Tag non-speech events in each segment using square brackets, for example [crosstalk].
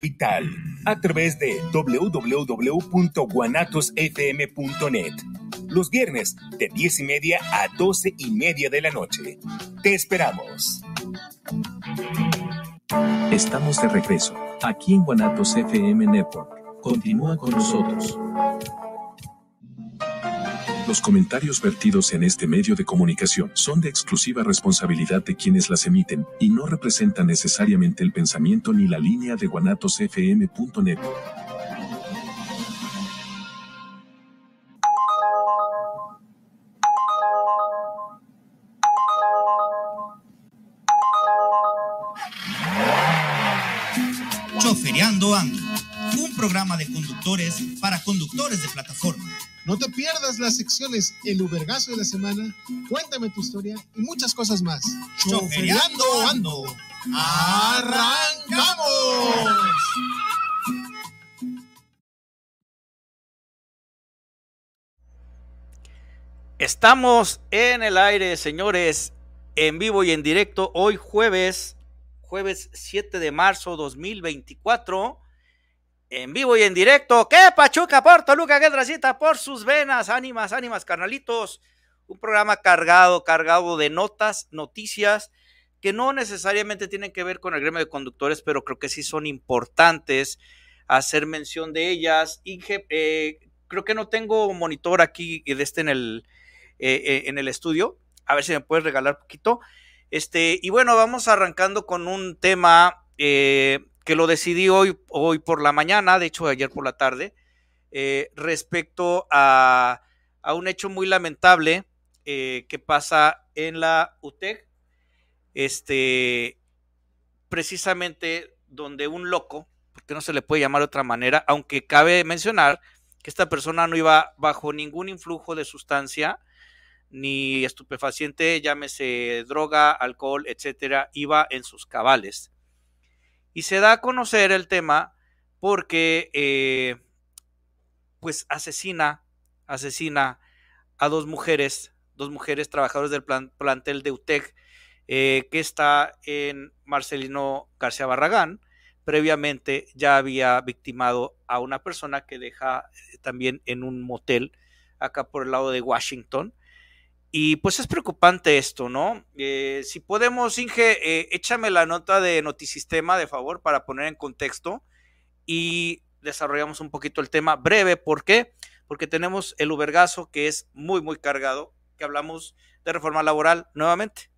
Vital a través de www.guanatosfm.net los viernes de 10 y media a 12 y media de la noche. Te esperamos. Estamos de regreso aquí en Guanatos FM Network. Continúa con nosotros. Los comentarios vertidos en este medio de comunicación son de exclusiva responsabilidad de quienes las emiten y no representan necesariamente el pensamiento ni la línea de guanatosfm.net. Chofereando Ando, un programa de conductores para conductores de plataforma no te pierdas las secciones El Ubergazo de la Semana, Cuéntame tu historia y muchas cosas más. ¡Arrancamos! Estamos en el aire, señores, en vivo y en directo hoy jueves, jueves 7 de marzo 2024 en vivo y en directo. ¡Qué Pachuca, por Toluca, qué tracita por sus venas! Ánimas, ánimas, carnalitos. Un programa cargado, cargado de notas, noticias que no necesariamente tienen que ver con el gremio de conductores, pero creo que sí son importantes hacer mención de ellas. Y eh, creo que no tengo monitor aquí de este en el, eh, eh, en el estudio. A ver si me puedes regalar poquito. Este, y bueno, vamos arrancando con un tema eh, que lo decidí hoy, hoy por la mañana, de hecho ayer por la tarde, eh, respecto a, a, un hecho muy lamentable eh, que pasa en la UTEC, este, precisamente donde un loco, porque no se le puede llamar de otra manera, aunque cabe mencionar que esta persona no iba bajo ningún influjo de sustancia ni estupefaciente, llámese droga, alcohol, etcétera, iba en sus cabales. Y se da a conocer el tema porque, eh, pues, asesina, asesina a dos mujeres, dos mujeres trabajadoras del plantel de UTEC, eh, que está en Marcelino García Barragán. Previamente ya había victimado a una persona que deja eh, también en un motel acá por el lado de Washington. Y pues es preocupante esto, ¿no? Eh, si podemos, Inge, eh, échame la nota de Notisistema, de favor, para poner en contexto y desarrollamos un poquito el tema breve. ¿Por qué? Porque tenemos el Ubergazo que es muy, muy cargado, que hablamos de reforma laboral nuevamente.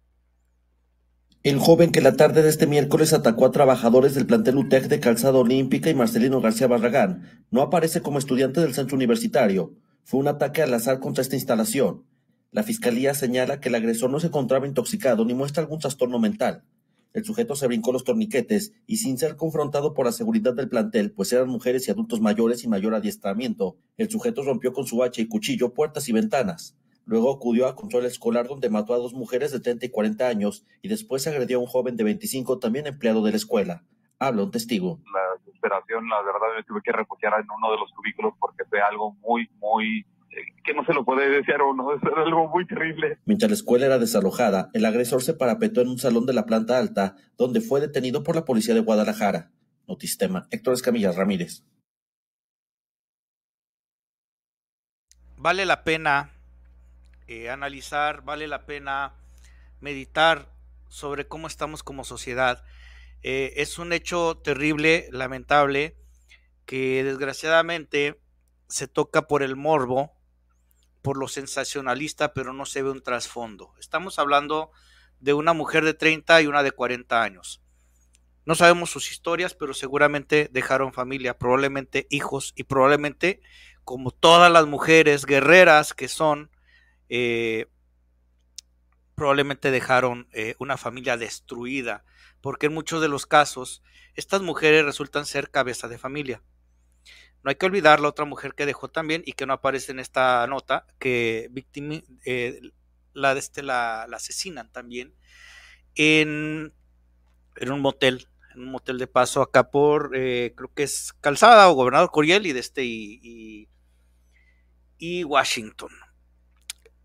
El joven que la tarde de este miércoles atacó a trabajadores del plantel UTEC de Calzada Olímpica y Marcelino García Barragán no aparece como estudiante del centro universitario. Fue un ataque al azar contra esta instalación. La fiscalía señala que el agresor no se encontraba intoxicado ni muestra algún trastorno mental. El sujeto se brincó los torniquetes y sin ser confrontado por la seguridad del plantel, pues eran mujeres y adultos mayores y mayor adiestramiento, el sujeto rompió con su hacha y cuchillo puertas y ventanas. Luego acudió a control escolar donde mató a dos mujeres de 30 y 40 años y después agredió a un joven de 25 también empleado de la escuela. Habla un testigo. La desesperación, la verdad, me tuve que refugiar en uno de los cubículos porque fue algo muy, muy que no se lo puede desear uno, [laughs] es algo muy terrible. Mientras la escuela era desalojada, el agresor se parapetó en un salón de la planta alta, donde fue detenido por la policía de Guadalajara. Notistema, Héctor Escamillas Ramírez. Vale la pena eh, analizar, vale la pena meditar sobre cómo estamos como sociedad. Eh, es un hecho terrible, lamentable, que desgraciadamente se toca por el morbo, por lo sensacionalista, pero no se ve un trasfondo. Estamos hablando de una mujer de 30 y una de 40 años. No sabemos sus historias, pero seguramente dejaron familia, probablemente hijos y probablemente, como todas las mujeres guerreras que son, eh, probablemente dejaron eh, una familia destruida, porque en muchos de los casos estas mujeres resultan ser cabeza de familia. No hay que olvidar la otra mujer que dejó también y que no aparece en esta nota, que víctima, eh, la, de este, la, asesinan también en, un motel, en un motel de paso acá por, eh, creo que es Calzada o Gobernador Coriel y, de este, y, y Washington.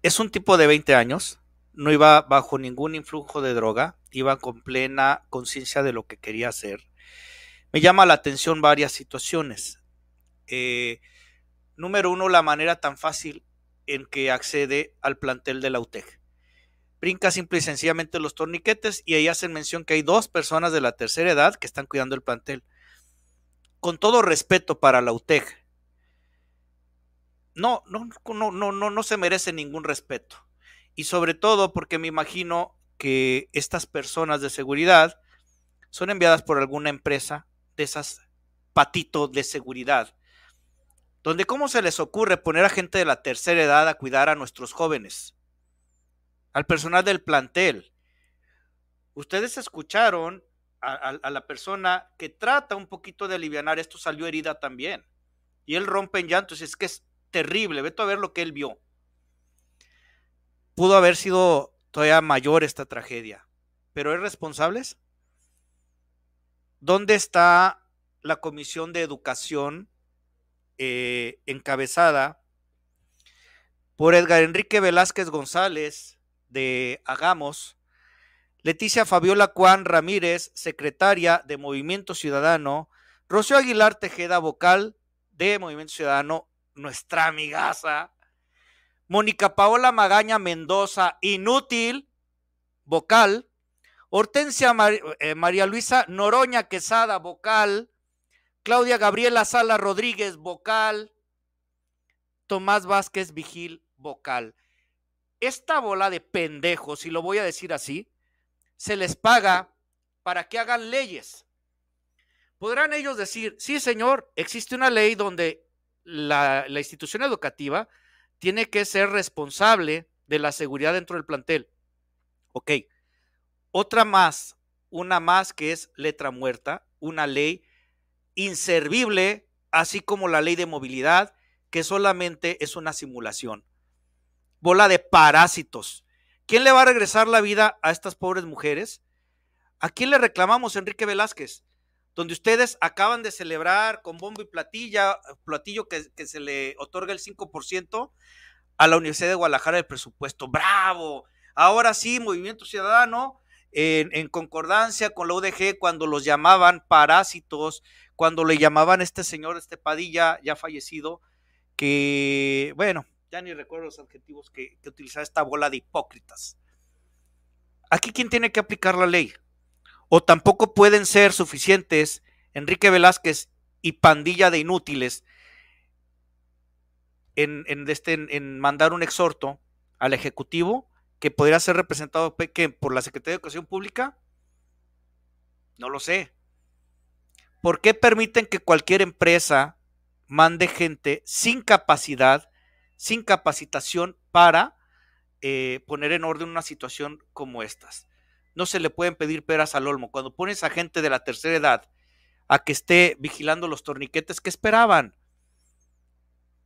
Es un tipo de 20 años, no iba bajo ningún influjo de droga, iba con plena conciencia de lo que quería hacer. Me llama la atención varias situaciones eh, número uno, la manera tan fácil en que accede al plantel de la UTEC. Brinca simple y sencillamente los torniquetes y ahí hacen mención que hay dos personas de la tercera edad que están cuidando el plantel. Con todo respeto para la UTEC, no, no, no, no, no, se merece ningún respeto. Y sobre todo porque me imagino que estas personas de seguridad son enviadas por alguna empresa de esas patito de seguridad donde cómo se les ocurre poner a gente de la tercera edad a cuidar a nuestros jóvenes, al personal del plantel. Ustedes escucharon a, la persona que trata un poquito de alivianar. esto, salió herida también. Y él rompe en llantos, es que es terrible, vete a ver lo que él vio. Pudo haber sido todavía mayor esta tragedia, pero ¿es responsables? ¿Dónde está la Comisión de Educación eh, encabezada por Edgar Enrique Velázquez González de Hagamos, Leticia Fabiola Juan Ramírez, secretaria de Movimiento Ciudadano, Rocío Aguilar Tejeda, vocal de Movimiento Ciudadano, nuestra amigaza, Mónica Paola Magaña Mendoza, inútil, vocal, Hortensia eh, María Luisa Noroña Quesada, vocal, Claudia Gabriela Sala Rodríguez, vocal. Tomás Vázquez Vigil, vocal. Esta bola de pendejos, y lo voy a decir así, se les paga para que hagan leyes. Podrán ellos decir, sí señor, existe una ley donde la, la institución educativa tiene que ser responsable de la seguridad dentro del plantel. Ok. Otra más, una más que es letra muerta, una ley inservible, así como la ley de movilidad, que solamente es una simulación. Bola de parásitos. ¿Quién le va a regresar la vida a estas pobres mujeres? ¿A quién le reclamamos, Enrique Velázquez? Donde ustedes acaban de celebrar con bombo y platilla, platillo que, se le otorga el 5% a la Universidad de Guadalajara del presupuesto. ¡Bravo! Ahora sí, Movimiento Ciudadano en, concordancia con la UDG cuando los llamaban parásitos, cuando le llamaban este señor, este Padilla, ya fallecido, que, bueno, ya ni recuerdo los adjetivos que, que utilizaba esta bola de hipócritas. Aquí, ¿quién tiene que aplicar la ley? O tampoco pueden ser suficientes Enrique Velázquez y pandilla de inútiles en, en, este, en mandar un exhorto al Ejecutivo que podría ser representado por la Secretaría de Educación Pública? No lo sé. ¿Por qué permiten que cualquier empresa mande gente sin capacidad, sin capacitación para eh, poner en orden una situación como estas? No se le pueden pedir peras al olmo. Cuando pones a gente de la tercera edad a que esté vigilando los torniquetes, que esperaban?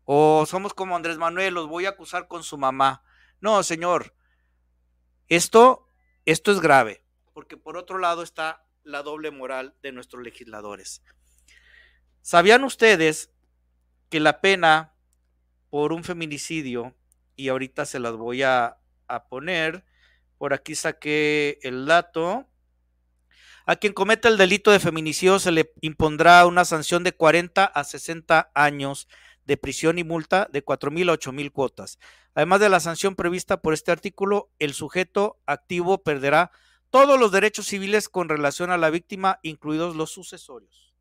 O somos como Andrés Manuel, los voy a acusar con su mamá. No, señor, esto, esto es grave, porque por otro lado está la doble moral de nuestros legisladores. ¿Sabían ustedes que la pena por un feminicidio, y ahorita se las voy a, a poner, por aquí saqué el dato, a quien cometa el delito de feminicidio se le impondrá una sanción de 40 a 60 años de prisión y multa de mil a mil cuotas. Además de la sanción prevista por este artículo, el sujeto activo perderá todos los derechos civiles con relación a la víctima, incluidos los sucesorios.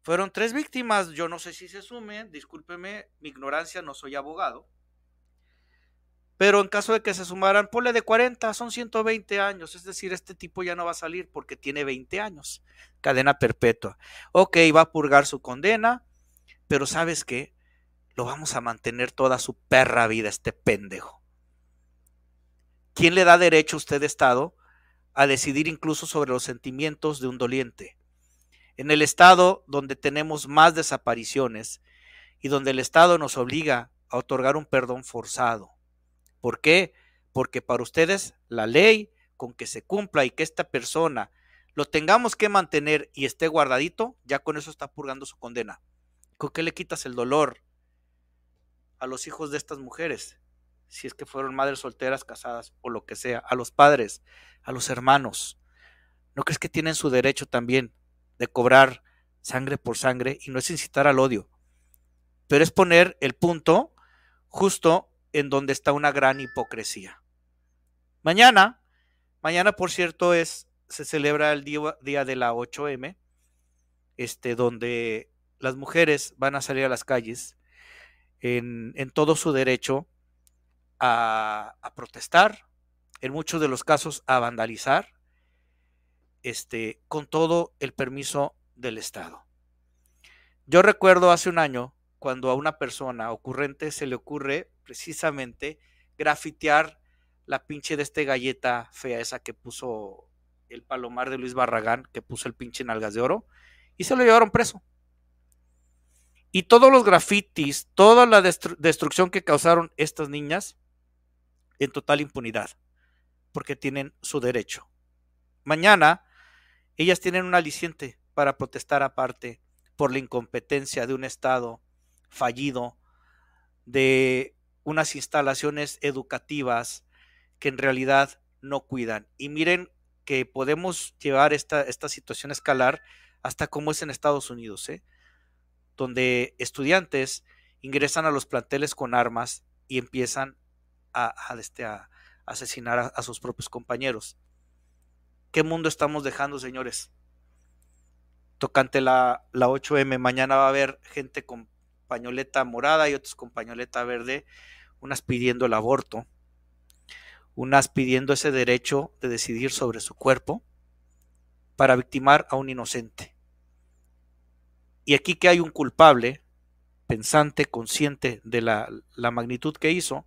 Fueron tres víctimas, yo no sé si se sumen, discúlpeme mi ignorancia, no soy abogado. Pero en caso de que se sumaran, ponle de 40, son 120 años, es decir, este tipo ya no va a salir porque tiene 20 años, cadena perpetua. Ok, va a purgar su condena, pero sabes qué? Lo vamos a mantener toda su perra vida, este pendejo. ¿Quién le da derecho a usted, Estado, a decidir incluso sobre los sentimientos de un doliente? En el Estado donde tenemos más desapariciones y donde el Estado nos obliga a otorgar un perdón forzado. ¿Por qué? Porque para ustedes la ley con que se cumpla y que esta persona lo tengamos que mantener y esté guardadito, ya con eso está purgando su condena. ¿Con qué le quitas el dolor a los hijos de estas mujeres? Si es que fueron madres solteras, casadas o lo que sea, a los padres, a los hermanos. ¿No crees que tienen su derecho también de cobrar sangre por sangre y no es incitar al odio? Pero es poner el punto justo en donde está una gran hipocresía. Mañana, mañana por cierto es, se celebra el día, día de la 8M, este, donde las mujeres van a salir a las calles en, todo su derecho a, protestar, en muchos de los casos a vandalizar, este, con todo el permiso del Estado. Yo recuerdo hace un año cuando a una persona ocurrente se le ocurre precisamente grafitear la pinche de este galleta fea esa que puso el palomar de Luis Barragán, que puso el pinche algas de oro, y se lo llevaron preso. Y todos los grafitis, toda la destrucción que causaron estas niñas, en total impunidad, porque tienen su derecho. Mañana, ellas tienen un aliciente para protestar aparte por la incompetencia de un Estado fallido, de unas instalaciones educativas que en realidad no cuidan. Y miren que podemos llevar esta, esta situación a escalar hasta como es en Estados Unidos. ¿eh? donde estudiantes ingresan a los planteles con armas y empiezan a, este, asesinar a, sus propios compañeros. ¿Qué mundo estamos dejando, señores? Tocante la, la 8M, mañana va a haber gente con pañoleta morada y otros con pañoleta verde, unas pidiendo el aborto, unas pidiendo ese derecho de decidir sobre su cuerpo para victimar a un inocente. Y aquí que hay un culpable, pensante, consciente de la, magnitud que hizo,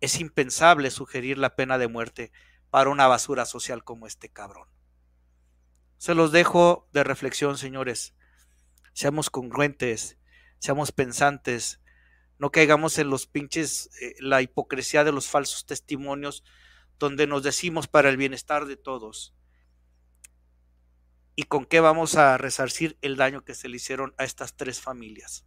es impensable sugerir la pena de muerte para una basura social como este cabrón. Se los dejo de reflexión, señores. Seamos congruentes, seamos pensantes, no caigamos en los pinches, eh, la hipocresía de los falsos testimonios donde nos decimos para el bienestar de todos y con qué vamos a resarcir el daño que se le hicieron a estas tres familias.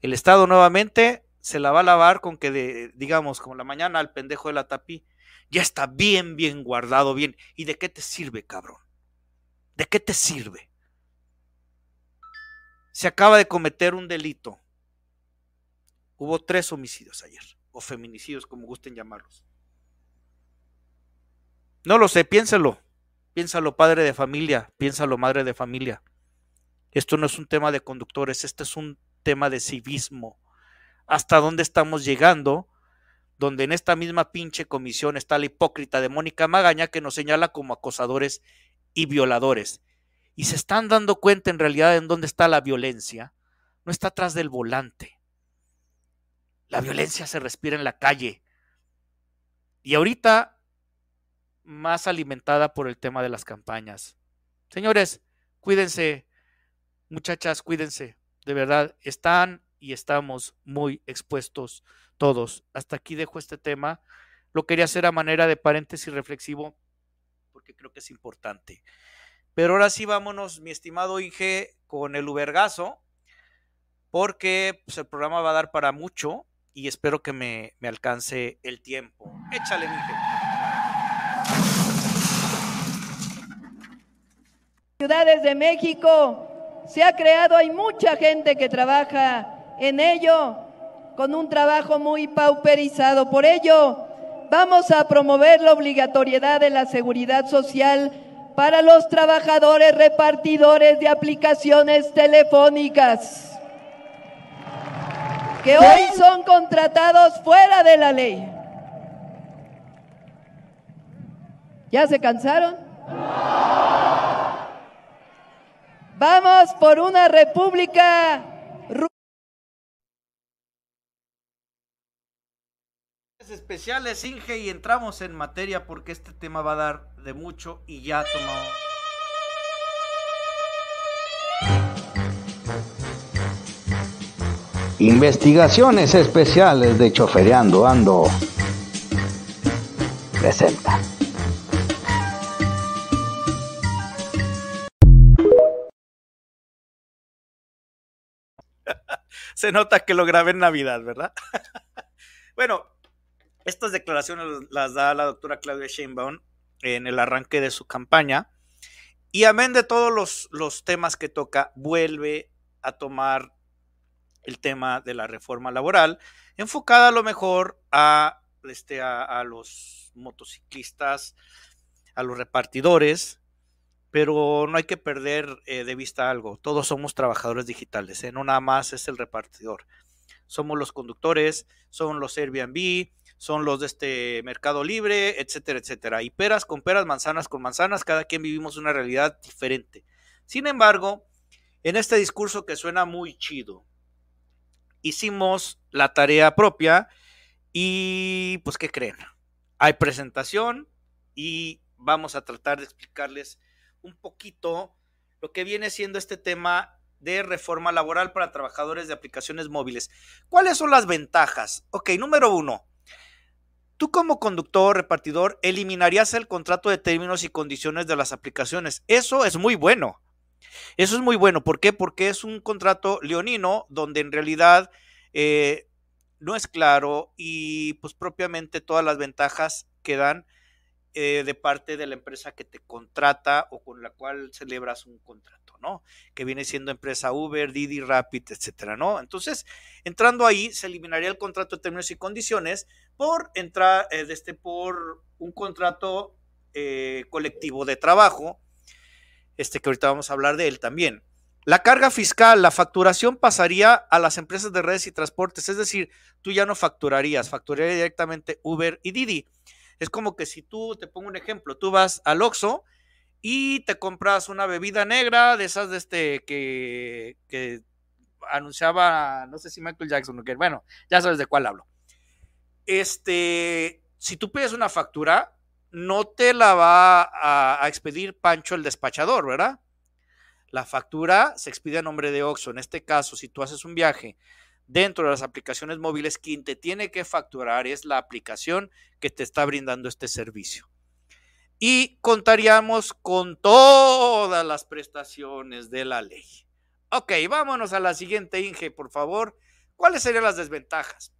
El Estado nuevamente se la va a lavar con que, de, digamos, como la mañana al pendejo de la tapí, ya está bien, bien guardado, bien. ¿Y de qué te sirve, cabrón? ¿De qué te sirve? Se acaba de cometer un delito. Hubo tres homicidios ayer, o feminicidios, como gusten llamarlos. No lo sé, piénselo. Piénsalo padre de familia, piénsalo madre de familia. Esto no es un tema de conductores, este es un tema de civismo. ¿Hasta dónde estamos llegando? Donde en esta misma pinche comisión está la hipócrita de Mónica Magaña que nos señala como acosadores y violadores. Y se están dando cuenta en realidad en dónde está la violencia. No está atrás del volante. La violencia se respira en la calle. Y ahorita más alimentada por el tema de las campañas. Señores, cuídense, muchachas, cuídense. De verdad, están y estamos muy expuestos todos. Hasta aquí dejo este tema. Lo quería hacer a manera de paréntesis reflexivo porque creo que es importante. Pero ahora sí vámonos, mi estimado Inge, con el Ubergazo, porque pues, el programa va a dar para mucho y espero que me, me alcance el tiempo. Échale, Inge. ciudades de México. Se ha creado, hay mucha gente que trabaja en ello, con un trabajo muy pauperizado. Por ello, vamos a promover la obligatoriedad de la seguridad social para los trabajadores repartidores de aplicaciones telefónicas que hoy son contratados fuera de la ley. ¿Ya se cansaron? Vamos por una república. especiales Inge y entramos en materia porque este tema va a dar de mucho y ya tomó... Investigaciones especiales de Chofereando Ando presenta Se nota que lo grabé en Navidad, ¿verdad? [laughs] bueno, estas declaraciones las da la doctora Claudia Sheinbaum en el arranque de su campaña. Y amén de todos los, temas que toca, vuelve a tomar el tema de la reforma laboral, enfocada a lo mejor a, este, a los motociclistas, a los repartidores, pero no hay que perder eh, de vista algo. Todos somos trabajadores digitales, ¿eh? no nada más es el repartidor. Somos los conductores, son los Airbnb, son los de este Mercado Libre, etcétera, etcétera. Y peras con peras, manzanas con manzanas, cada quien vivimos una realidad diferente. Sin embargo, en este discurso que suena muy chido, hicimos la tarea propia y pues, ¿qué creen? Hay presentación y vamos a tratar de explicarles un poquito lo que viene siendo este tema de reforma laboral para trabajadores de aplicaciones móviles. ¿Cuáles son las ventajas? Ok, número uno, tú como conductor repartidor eliminarías el contrato de términos y condiciones de las aplicaciones. Eso es muy bueno. Eso es muy bueno. ¿Por qué? Porque es un contrato leonino donde en realidad eh, no es claro y pues propiamente todas las ventajas quedan. Eh, de parte de la empresa que te contrata o con la cual celebras un contrato, ¿no? Que viene siendo empresa Uber, Didi, Rapid, etcétera, ¿no? Entonces, entrando ahí, se eliminaría el contrato de términos y condiciones por entrar, eh, este, por un contrato eh, colectivo de trabajo, este que ahorita vamos a hablar de él también. La carga fiscal, la facturación pasaría a las empresas de redes y transportes, es decir, tú ya no facturarías, facturaría directamente Uber y Didi. Es como que si tú, te pongo un ejemplo, tú vas al Oxxo y te compras una bebida negra de esas de este que, anunciaba, no sé si Michael Jackson o qué, bueno, ya sabes de cuál hablo. Este, si tú pides una factura, no te la va a, a expedir Pancho el despachador, ¿verdad? La factura se expide a nombre de Oxxo. En este caso, si tú haces un viaje dentro de las aplicaciones móviles, quien te tiene que facturar es la aplicación que te está brindando este servicio. Y contaríamos con todas las prestaciones de la ley. Ok, vámonos a la siguiente, Inge, por favor. ¿Cuáles serían las desventajas?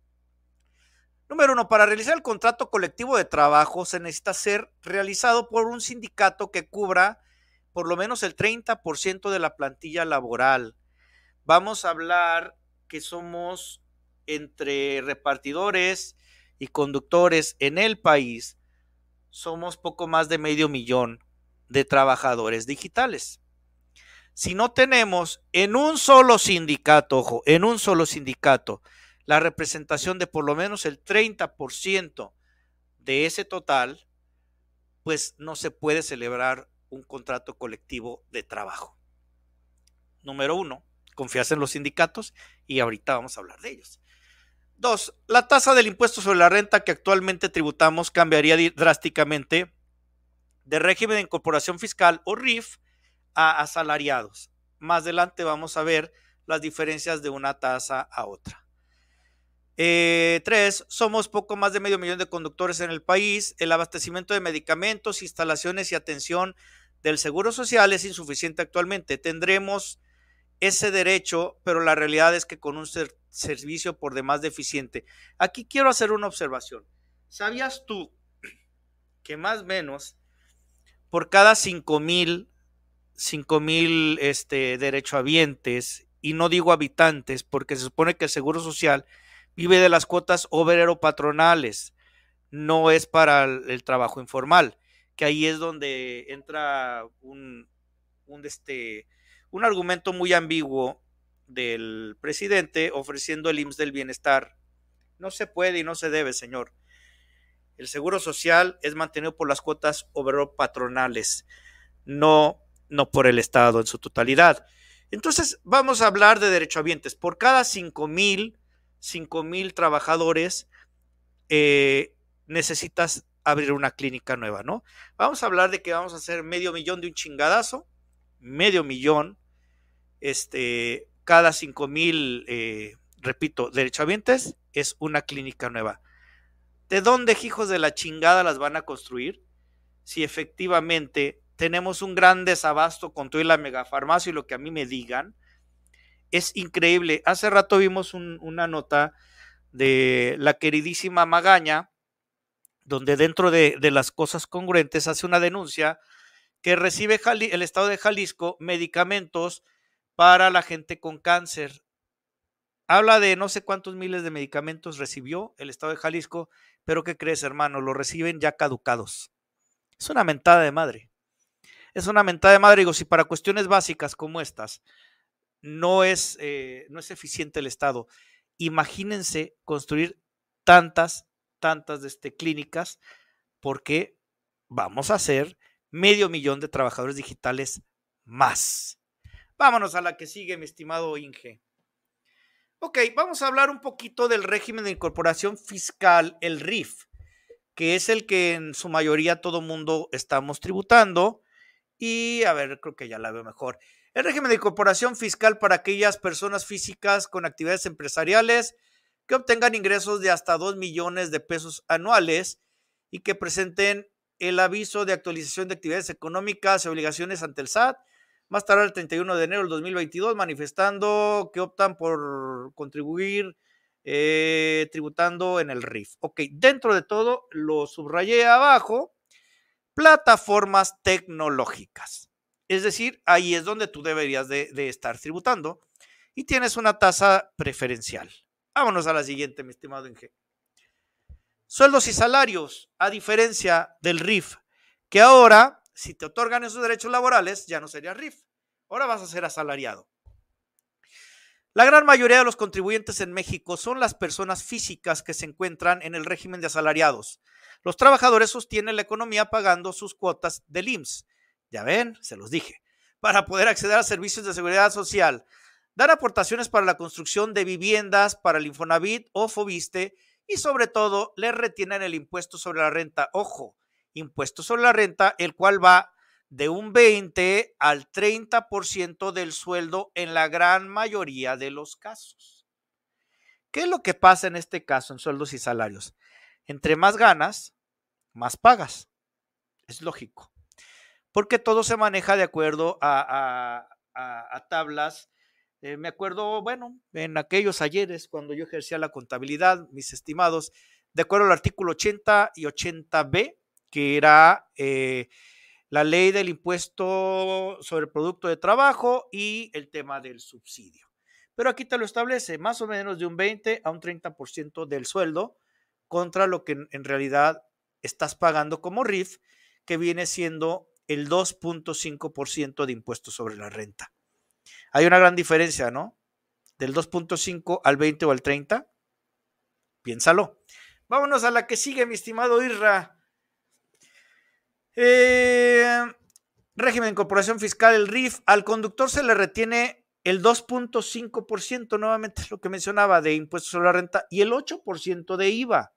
Número uno, para realizar el contrato colectivo de trabajo se necesita ser realizado por un sindicato que cubra por lo menos el 30% de la plantilla laboral. Vamos a hablar que somos entre repartidores y conductores en el país, somos poco más de medio millón de trabajadores digitales. Si no tenemos en un solo sindicato, ojo, en un solo sindicato, la representación de por lo menos el 30% de ese total, pues no se puede celebrar un contrato colectivo de trabajo. Número uno confiarse en los sindicatos y ahorita vamos a hablar de ellos. Dos, la tasa del impuesto sobre la renta que actualmente tributamos cambiaría drásticamente de régimen de incorporación fiscal o RIF a asalariados. Más adelante vamos a ver las diferencias de una tasa a otra. Eh, tres, somos poco más de medio millón de conductores en el país. El abastecimiento de medicamentos, instalaciones y atención del Seguro Social es insuficiente actualmente. Tendremos ese derecho, pero la realidad es que con un servicio por demás deficiente. Aquí quiero hacer una observación. ¿Sabías tú que más o menos por cada 5 mil, 5 mil este, derechohabientes, y no digo habitantes, porque se supone que el Seguro Social vive de las cuotas obrero patronales, no es para el, trabajo informal, que ahí es donde entra un, un este, un argumento muy ambiguo del presidente ofreciendo el IMSS del bienestar. No se puede y no se debe, señor. El seguro social es mantenido por las cuotas obrero patronales, no, no por el Estado en su totalidad. Entonces, vamos a hablar de derechohabientes. Por cada 5 mil, mil trabajadores, eh, necesitas abrir una clínica nueva, ¿no? Vamos a hablar de que vamos a hacer medio millón de un chingadazo, medio millón este, cada 5000, mil eh, repito, derechohabientes es una clínica nueva. ¿De dónde, hijos de la chingada, las van a construir? Si efectivamente tenemos un gran desabasto con toda la megafarmacia y lo que a mí me digan, es increíble. Hace rato vimos una nota de la queridísima Magaña, donde dentro de, las cosas congruentes hace una denuncia que recibe el estado de Jalisco medicamentos para la gente con cáncer. Habla de no sé cuántos miles de medicamentos recibió el Estado de Jalisco, pero ¿qué crees, hermano? Lo reciben ya caducados. Es una mentada de madre. Es una mentada de madre. Digo, si para cuestiones básicas como estas no es, eh, no es eficiente el Estado, imagínense construir tantas, tantas de este, clínicas, porque vamos a hacer medio millón de trabajadores digitales más. Vámonos a la que sigue, mi estimado Inge. Ok, vamos a hablar un poquito del régimen de incorporación fiscal, el RIF, que es el que en su mayoría todo mundo estamos tributando. Y a ver, creo que ya la veo mejor. El régimen de incorporación fiscal para aquellas personas físicas con actividades empresariales que obtengan ingresos de hasta 2 millones de pesos anuales y que presenten el aviso de actualización de actividades económicas y obligaciones ante el SAT más tarde el 31 de enero del 2022, manifestando que optan por contribuir eh, tributando en el RIF. Ok, dentro de todo, lo subrayé abajo, plataformas tecnológicas. Es decir, ahí es donde tú deberías de, estar tributando y tienes una tasa preferencial. Vámonos a la siguiente, mi estimado Inge. Sueldos y salarios, a diferencia del RIF, que ahora si te otorgan esos derechos laborales, ya no serías RIF. Ahora vas a ser asalariado. La gran mayoría de los contribuyentes en México son las personas físicas que se encuentran en el régimen de asalariados. Los trabajadores sostienen la economía pagando sus cuotas del IMSS. Ya ven, se los dije. Para poder acceder a servicios de seguridad social, dar aportaciones para la construcción de viviendas, para el Infonavit o Fobiste y sobre todo les retienen el impuesto sobre la renta. Ojo, impuesto sobre la renta, el cual va de un 20 al 30% del sueldo en la gran mayoría de los casos. ¿Qué es lo que pasa en este caso en sueldos y salarios? Entre más ganas, más pagas. Es lógico. Porque todo se maneja de acuerdo a, tablas. Eh, me acuerdo, bueno, en aquellos ayeres cuando yo ejercía la contabilidad, mis estimados, de acuerdo al artículo 80 y 80b que era eh, la ley del impuesto sobre el producto de trabajo y el tema del subsidio. Pero aquí te lo establece más o menos de un 20 a un 30% del sueldo contra lo que en realidad estás pagando como RIF, que viene siendo el 2.5% de impuesto sobre la renta. Hay una gran diferencia, ¿no? Del 2.5 al 20 o al 30. Piénsalo. Vámonos a la que sigue, mi estimado Irra. Eh, régimen de incorporación fiscal, el RIF, al conductor se le retiene el 2.5%, nuevamente lo que mencionaba, de impuestos sobre la renta y el 8% de IVA.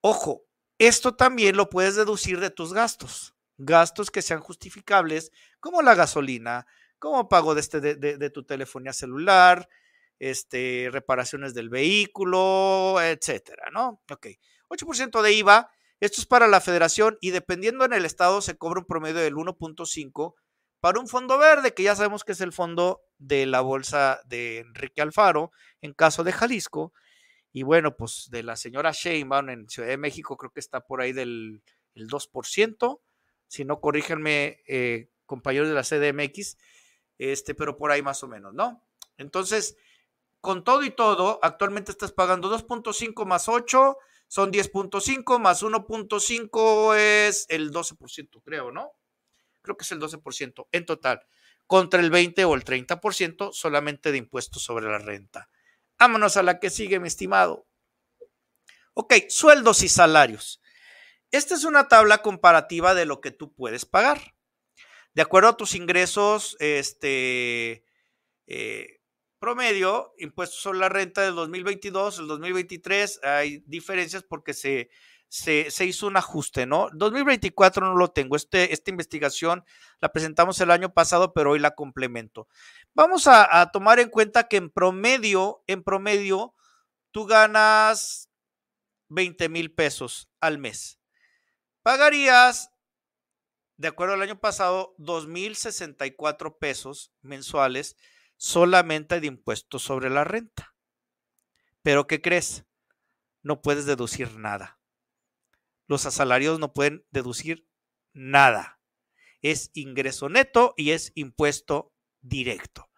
Ojo, esto también lo puedes deducir de tus gastos, gastos que sean justificables, como la gasolina, como pago de, este, de, tu telefonía celular, este, reparaciones del vehículo, etcétera, ¿no? Ok, 8% de IVA esto es para la federación y dependiendo en el estado se cobra un promedio del 1.5 para un fondo verde, que ya sabemos que es el fondo de la bolsa de Enrique Alfaro en caso de Jalisco. Y bueno, pues de la señora Sheinbaum en Ciudad de México creo que está por ahí del 2%. Si no, corríjanme, eh, compañeros de la CDMX, este, pero por ahí más o menos, ¿no? Entonces, con todo y todo, actualmente estás pagando 2.5 más 8, son 10.5 más 1.5 es el 12%, creo, ¿no? Creo que es el 12% en total, contra el 20 o el 30% solamente de impuestos sobre la renta. Vámonos a la que sigue, mi estimado. Ok, sueldos y salarios. Esta es una tabla comparativa de lo que tú puedes pagar. De acuerdo a tus ingresos, este, eh, promedio, impuestos sobre la renta del 2022, el 2023, hay diferencias porque se, se, hizo un ajuste, ¿no? 2024 no lo tengo. Este, esta investigación la presentamos el año pasado, pero hoy la complemento. Vamos a, a tomar en cuenta que en promedio, en promedio, tú ganas 20 mil pesos al mes. Pagarías, de acuerdo al año pasado, 2.064 pesos mensuales solamente de impuestos sobre la renta. Pero ¿qué crees? No puedes deducir nada. Los asalariados no pueden deducir nada. Es ingreso neto y es impuesto directo.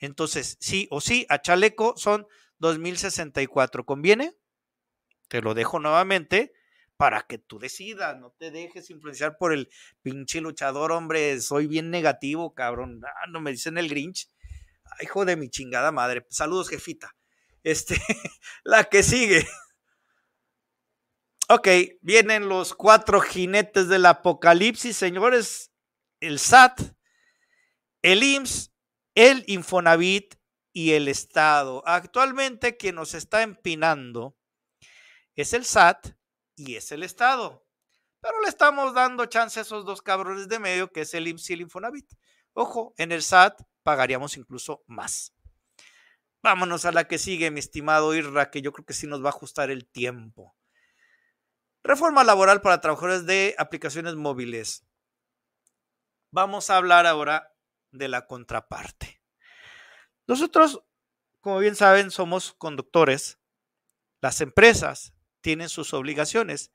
Entonces, sí o sí, a chaleco son 2064. ¿Conviene? Te lo dejo nuevamente para que tú decidas, no te dejes influenciar por el pinche luchador, hombre, soy bien negativo, cabrón. Ah, no me dicen el Grinch hijo de mi chingada madre. Saludos, jefita. Este, [laughs] la que sigue. Ok, vienen los cuatro jinetes del apocalipsis, señores. El SAT, el IMSS, el Infonavit y el Estado. Actualmente quien nos está empinando es el SAT y es el Estado. Pero le estamos dando chance a esos dos cabrones de medio que es el IMSS y el Infonavit. Ojo, en el SAT pagaríamos incluso más. Vámonos a la que sigue, mi estimado Irra, que yo creo que sí nos va a ajustar el tiempo. Reforma laboral para trabajadores de aplicaciones móviles. Vamos a hablar ahora de la contraparte. Nosotros, como bien saben, somos conductores. Las empresas tienen sus obligaciones.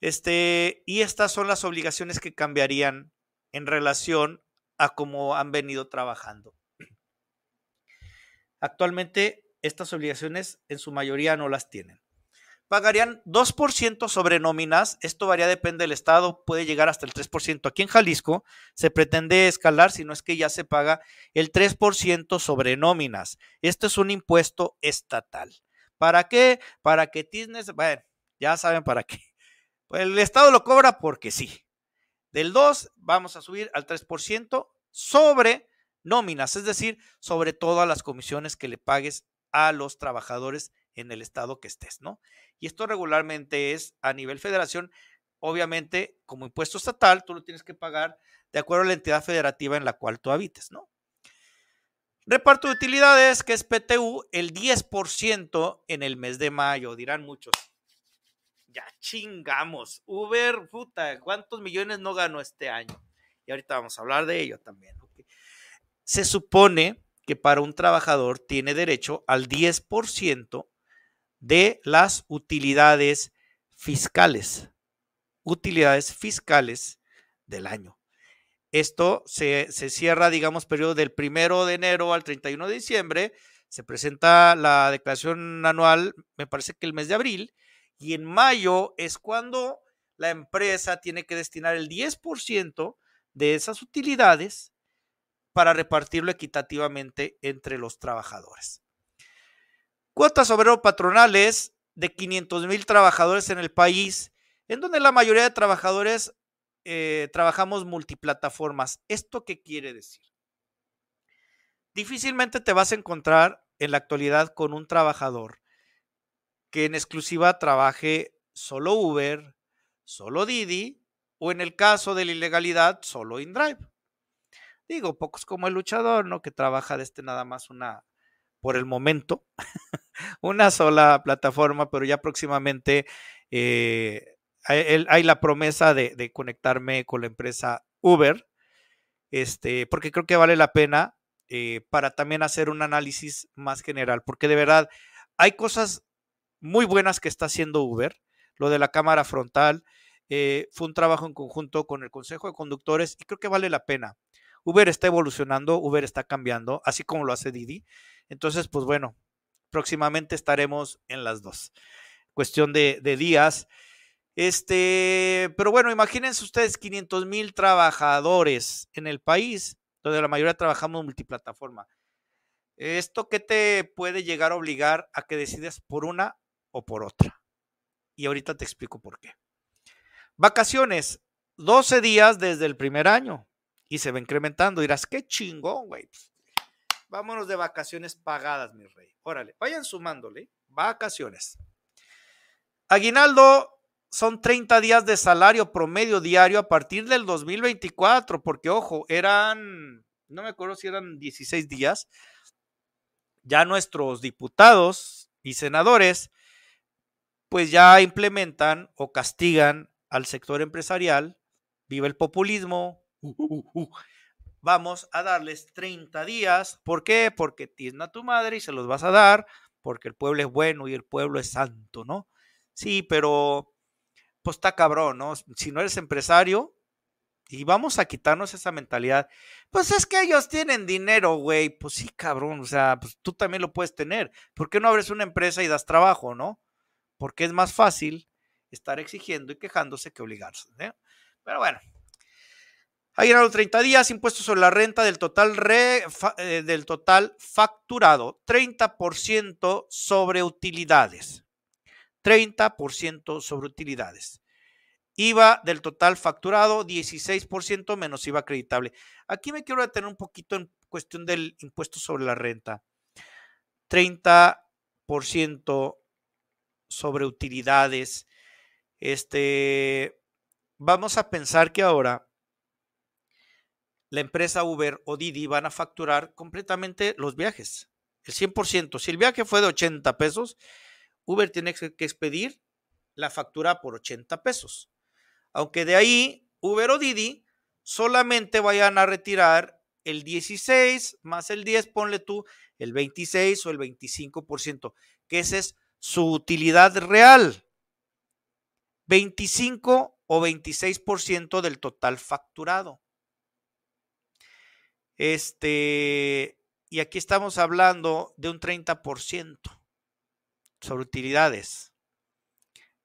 Este, y estas son las obligaciones que cambiarían en relación a cómo han venido trabajando. Actualmente estas obligaciones en su mayoría no las tienen. Pagarían 2% sobre nóminas, esto varía, depende del estado, puede llegar hasta el 3%. Aquí en Jalisco se pretende escalar, si no es que ya se paga el 3% sobre nóminas. Esto es un impuesto estatal. ¿Para qué? Para que Tisnes, bueno, ya saben para qué. Pues, el estado lo cobra porque sí, del 2 vamos a subir al 3% sobre nóminas, es decir, sobre todas las comisiones que le pagues a los trabajadores en el estado que estés, ¿no? Y esto regularmente es a nivel federación. Obviamente, como impuesto estatal, tú lo tienes que pagar de acuerdo a la entidad federativa en la cual tú habites, ¿no? Reparto de utilidades, que es PTU, el 10% en el mes de mayo, dirán muchos ya chingamos. Uber, puta, ¿cuántos millones no ganó este año? Y ahorita vamos a hablar de ello también. Se supone que para un trabajador tiene derecho al 10% de las utilidades fiscales. Utilidades fiscales del año. Esto se, se, cierra, digamos, periodo del primero de enero al 31 de diciembre. Se presenta la declaración anual, me parece que el mes de abril, y en mayo es cuando la empresa tiene que destinar el 10% de esas utilidades para repartirlo equitativamente entre los trabajadores. Cuotas obrero-patronales de 500 mil trabajadores en el país, en donde la mayoría de trabajadores eh, trabajamos multiplataformas. ¿Esto qué quiere decir? Difícilmente te vas a encontrar en la actualidad con un trabajador que en exclusiva trabaje solo Uber, solo Didi o en el caso de la ilegalidad, solo InDrive. Digo, pocos como el luchador, ¿no? Que trabaja este nada más una, por el momento, [laughs] una sola plataforma, pero ya próximamente eh, hay, la promesa de, conectarme con la empresa Uber, este, porque creo que vale la pena eh, para también hacer un análisis más general, porque de verdad hay cosas muy buenas que está haciendo Uber, lo de la cámara frontal, eh, fue un trabajo en conjunto con el Consejo de Conductores y creo que vale la pena. Uber está evolucionando, Uber está cambiando, así como lo hace Didi. Entonces, pues bueno, próximamente estaremos en las dos. Cuestión de, días. Este, pero bueno, imagínense ustedes 500 mil trabajadores en el país, donde la mayoría trabajamos multiplataforma. ¿Esto qué te puede llegar a obligar a que decidas por una o por otra. Y ahorita te explico por qué. Vacaciones, 12 días desde el primer año y se va incrementando. Dirás, qué chingón, güey. Pues, vámonos de vacaciones pagadas, mi rey. Órale, vayan sumándole. Vacaciones. Aguinaldo son 30 días de salario promedio diario a partir del 2024, porque ojo, eran, no me acuerdo si eran 16 días. Ya nuestros diputados y senadores pues ya implementan o castigan al sector empresarial, vive el populismo, uh, uh, uh, vamos a darles 30 días. ¿Por qué? Porque tizna a tu madre y se los vas a dar, porque el pueblo es bueno y el pueblo es santo, ¿no? Sí, pero pues está cabrón, ¿no? Si no eres empresario, y vamos a quitarnos esa mentalidad. Pues es que ellos tienen dinero, güey. Pues sí, cabrón. O sea, pues tú también lo puedes tener. ¿Por qué no abres una empresa y das trabajo, no? porque es más fácil estar exigiendo y quejándose que obligarse. ¿eh? Pero bueno, hay eran los 30 días, impuestos sobre la renta del total, eh, del total facturado, 30% sobre utilidades. 30% sobre utilidades. IVA del total facturado, 16% menos IVA acreditable. Aquí me quiero detener un poquito en cuestión del impuesto sobre la renta. 30% sobre utilidades. Este, vamos a pensar que ahora la empresa Uber o Didi van a facturar completamente los viajes, el 100%. Si el viaje fue de 80 pesos, Uber tiene que expedir la factura por 80 pesos. Aunque de ahí Uber o Didi solamente vayan a retirar el 16 más el 10, ponle tú el 26 o el 25%, que ese es su utilidad real, 25 o 26% del total facturado. Este, y aquí estamos hablando de un 30% sobre utilidades.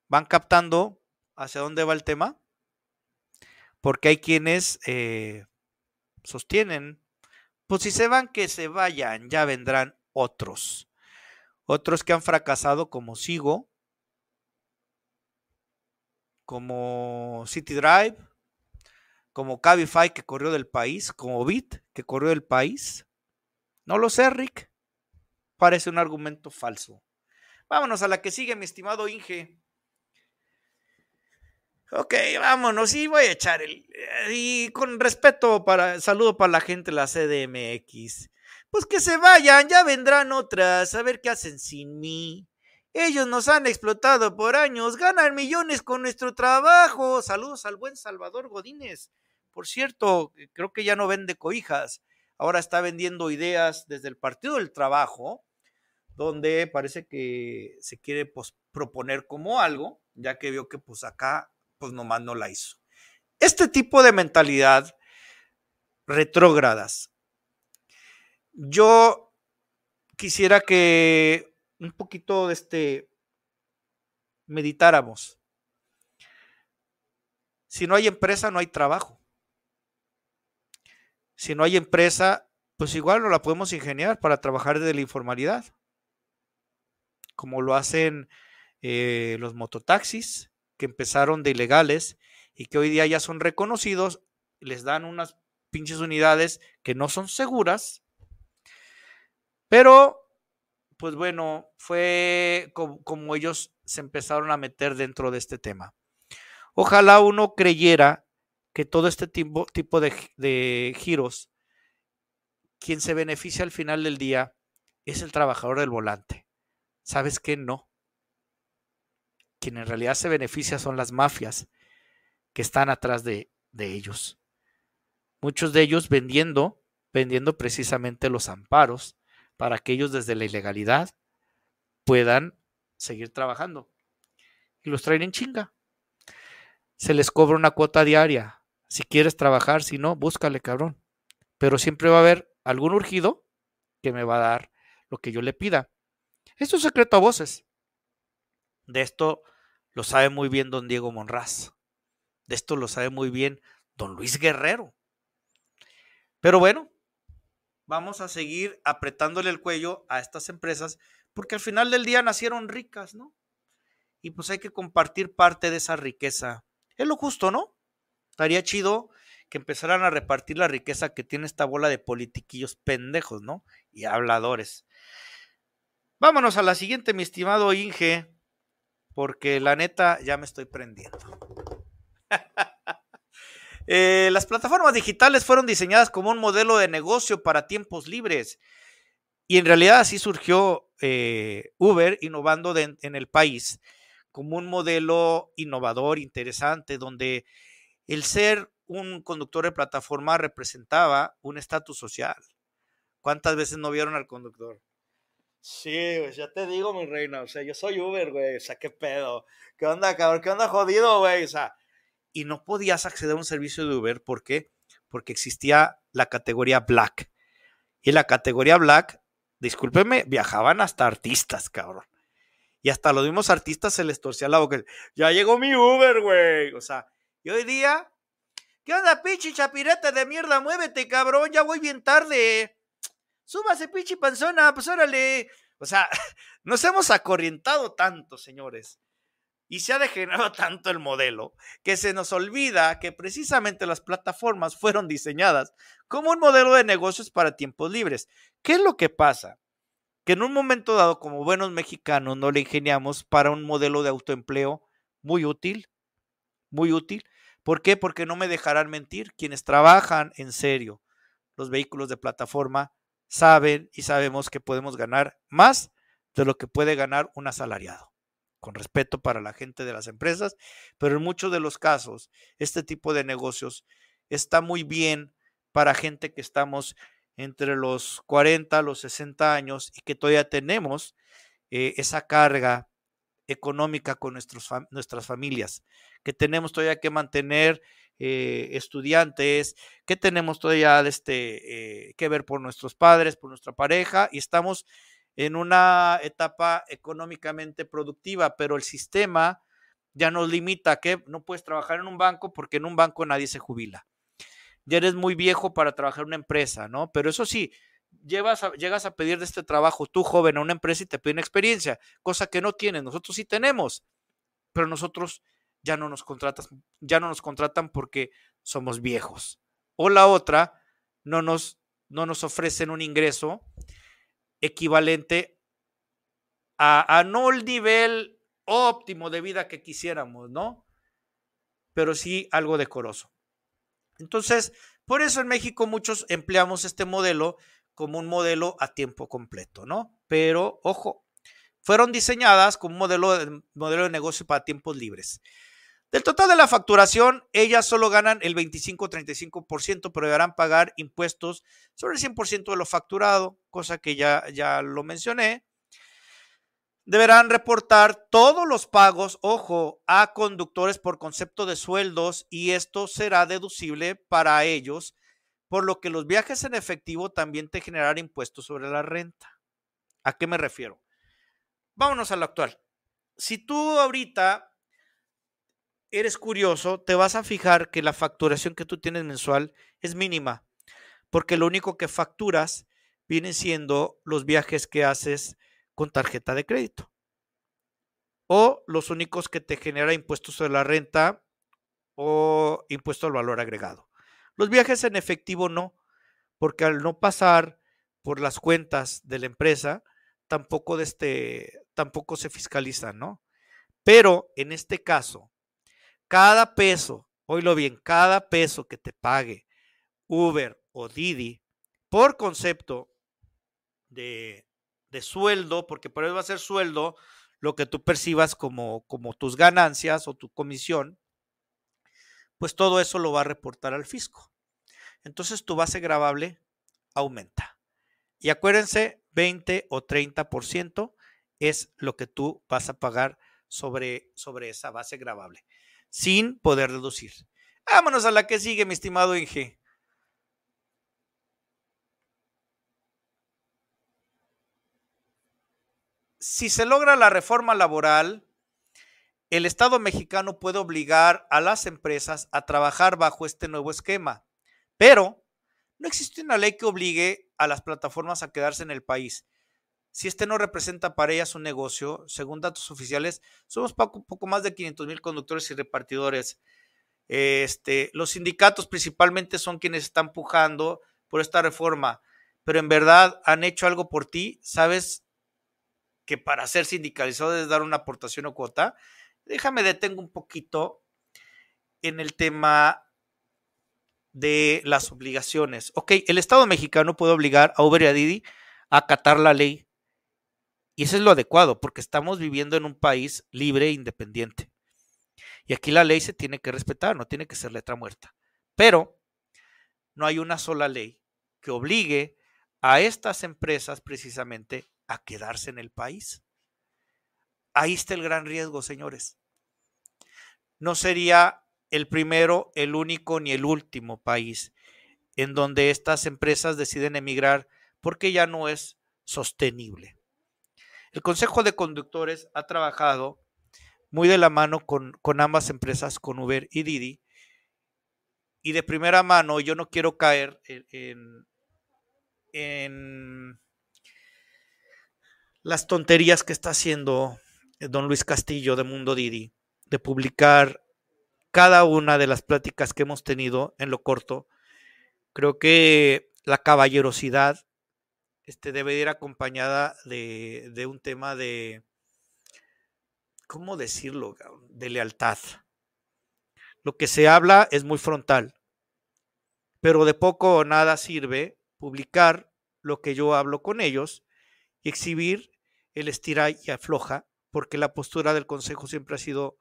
¿Van captando hacia dónde va el tema? Porque hay quienes eh, sostienen, pues si se van, que se vayan, ya vendrán otros. Otros que han fracasado como Sigo, como City Drive, como Cabify que corrió del país, como Bit que corrió del país. No lo sé, Rick. Parece un argumento falso. Vámonos a la que sigue, mi estimado Inge. Ok, vámonos. Y voy a echar el. Eh, y con respeto, para, saludo para la gente de la CDMX. Pues que se vayan, ya vendrán otras, a ver qué hacen sin mí. Ellos nos han explotado por años, ganan millones con nuestro trabajo. Saludos al buen Salvador Godínez. Por cierto, eh, creo que ya no vende coijas, ahora está vendiendo ideas desde el Partido del Trabajo, donde parece que se quiere pues, proponer como algo, ya que vio que pues acá pues nomás no la hizo. Este tipo de mentalidad retrógradas, yo quisiera que un poquito de este meditáramos. Si no hay empresa, no hay trabajo. Si no hay empresa, pues igual no la podemos ingeniar para trabajar desde la informalidad, como lo hacen eh, los mototaxis, que empezaron de ilegales y que hoy día ya son reconocidos, les dan unas pinches unidades que no son seguras, pero, pues bueno, fue como, ellos se empezaron a meter dentro de este tema. Ojalá uno creyera que todo este tipo, de, giros, quien se beneficia al final del día es el trabajador del volante. ¿Sabes qué? No. Quien en realidad se beneficia son las mafias que están atrás de, de ellos. Muchos de ellos vendiendo, vendiendo precisamente los amparos para que ellos desde la ilegalidad puedan seguir trabajando. Y los traen en chinga. Se les cobra una cuota diaria. Si quieres trabajar, si no, búscale, cabrón. Pero siempre va a haber algún urgido que me va a dar lo que yo le pida. Esto es secreto a voces. De esto lo sabe muy bien don Diego Monraz. De esto lo sabe muy bien don Luis Guerrero. Pero bueno, vamos a seguir apretándole el cuello a estas empresas porque al final del día nacieron ricas, ¿no? Y pues hay que compartir parte de esa riqueza. Es lo justo, ¿no? Estaría chido que empezaran a repartir la riqueza que tiene esta bola de politiquillos pendejos, ¿no? Y habladores. Vámonos a la siguiente, mi estimado Inge, porque la neta ya me estoy prendiendo. [laughs] Eh, las plataformas digitales fueron diseñadas como un modelo de negocio para tiempos libres. Y en realidad así surgió eh, Uber innovando en el país como un modelo innovador, interesante, donde el ser un conductor de plataforma representaba un estatus social. ¿Cuántas veces no vieron al conductor? Sí, pues ya te digo, mi reina, o sea, yo soy Uber, güey, o sea, qué pedo. ¿Qué onda, cabrón? ¿Qué onda jodido, güey? O sea, y no podías acceder a un servicio de Uber. ¿Por qué? Porque existía la categoría Black. Y la categoría Black, discúlpeme, viajaban hasta artistas, cabrón. Y hasta los mismos artistas se les torcía la boca. Ya llegó mi Uber, güey. O sea, y hoy día, ¿qué onda, pinche chapirata de mierda? Muévete, cabrón, ya voy bien tarde. Súbase, pinche panzona, pues órale. O sea, [laughs] nos hemos acorrientado tanto, señores. Y se ha degenerado [laughs] tanto el modelo que se nos olvida que precisamente las plataformas fueron diseñadas como un modelo de negocios para tiempos libres. ¿Qué es lo que pasa? Que en un momento dado, como buenos mexicanos, no le ingeniamos para un modelo de autoempleo muy útil, muy útil. ¿Por qué? Porque no me dejarán mentir quienes trabajan en serio los vehículos de plataforma saben y sabemos que podemos ganar más de lo que puede ganar un asalariado con respeto para la gente de las empresas, pero en muchos de los casos, este tipo de negocios está muy bien para gente que estamos entre los 40, los 60 años y que todavía tenemos eh, esa carga económica con nuestros, nuestras familias, que tenemos todavía que mantener eh, estudiantes, que tenemos todavía este, eh, que ver por nuestros padres, por nuestra pareja, y estamos en una etapa económicamente productiva, pero el sistema ya nos limita que no puedes trabajar en un banco porque en un banco nadie se jubila. Ya eres muy viejo para trabajar en una empresa, ¿no? Pero eso sí, llevas llegas a pedir de este trabajo tú joven a una empresa y te piden experiencia, cosa que no tienes. Nosotros sí tenemos, pero nosotros ya no nos contratas, ya no nos contratan porque somos viejos. O la otra, no nos, no nos ofrecen un ingreso equivalente a, no el nivel óptimo de vida que quisiéramos, ¿no? Pero sí algo decoroso. Entonces, por eso en México muchos empleamos este modelo como un modelo a tiempo completo, ¿no? Pero, ojo, fueron diseñadas como un modelo de negocio para tiempos libres. Del total de la facturación, ellas solo ganan el 25-35%, pero deberán pagar impuestos sobre el 100% de lo facturado, cosa que ya, ya lo mencioné. Deberán reportar todos los pagos, ojo, a conductores por concepto de sueldos y esto será deducible para ellos, por lo que los viajes en efectivo también te generarán impuestos sobre la renta. ¿A qué me refiero? Vámonos a lo actual. Si tú ahorita eres curioso, te vas a fijar que la facturación que tú tienes mensual es mínima, porque lo único que facturas vienen siendo los viajes que haces con tarjeta de crédito o los únicos que te genera impuestos sobre la renta o impuesto al valor agregado. Los viajes en efectivo no, porque al no pasar por las cuentas de la empresa, tampoco, de este, tampoco se fiscalizan, ¿no? Pero en este caso, cada peso, oílo bien, cada peso que te pague Uber o Didi por concepto de, de sueldo, porque por eso va a ser sueldo lo que tú percibas como, como tus ganancias o tu comisión, pues todo eso lo va a reportar al fisco. Entonces tu base gravable aumenta. Y acuérdense, 20 o 30% es lo que tú vas a pagar sobre, sobre esa base gravable sin poder deducir. Vámonos a la que sigue, mi estimado Inge. Si se logra la reforma laboral, el Estado mexicano puede obligar a las empresas a trabajar bajo este nuevo esquema, pero no existe una ley que obligue a las plataformas a quedarse en el país. Si este no representa para ellas un negocio, según datos oficiales, somos poco, más de 500 mil conductores y repartidores. Este, los sindicatos principalmente son quienes están pujando por esta reforma, pero en verdad han hecho algo por ti. Sabes que para ser sindicalizado es dar una aportación o cuota. Déjame detengo un poquito en el tema de las obligaciones. Ok, el Estado mexicano puede obligar a Uber y a Didi a acatar la ley y eso es lo adecuado, porque estamos viviendo en un país libre e independiente. Y aquí la ley se tiene que respetar, no tiene que ser letra muerta. Pero no hay una sola ley que obligue a estas empresas precisamente a quedarse en el país. Ahí está el gran riesgo, señores. No sería el primero, el único ni el último país en donde estas empresas deciden emigrar porque ya no es sostenible. El Consejo de Conductores ha trabajado muy de la mano con, ambas empresas, con Uber y Didi. Y de primera mano, yo no quiero caer en las tonterías que está haciendo don Luis Castillo de Mundo Didi, de publicar cada una de las pláticas que hemos tenido en lo corto. Creo que la caballerosidad este, debe ir acompañada de, un tema de, ¿cómo decirlo? De lealtad. Lo que se habla es muy frontal, pero de poco o nada sirve publicar lo que yo hablo con ellos y exhibir el estira y afloja, porque la postura del Consejo siempre ha sido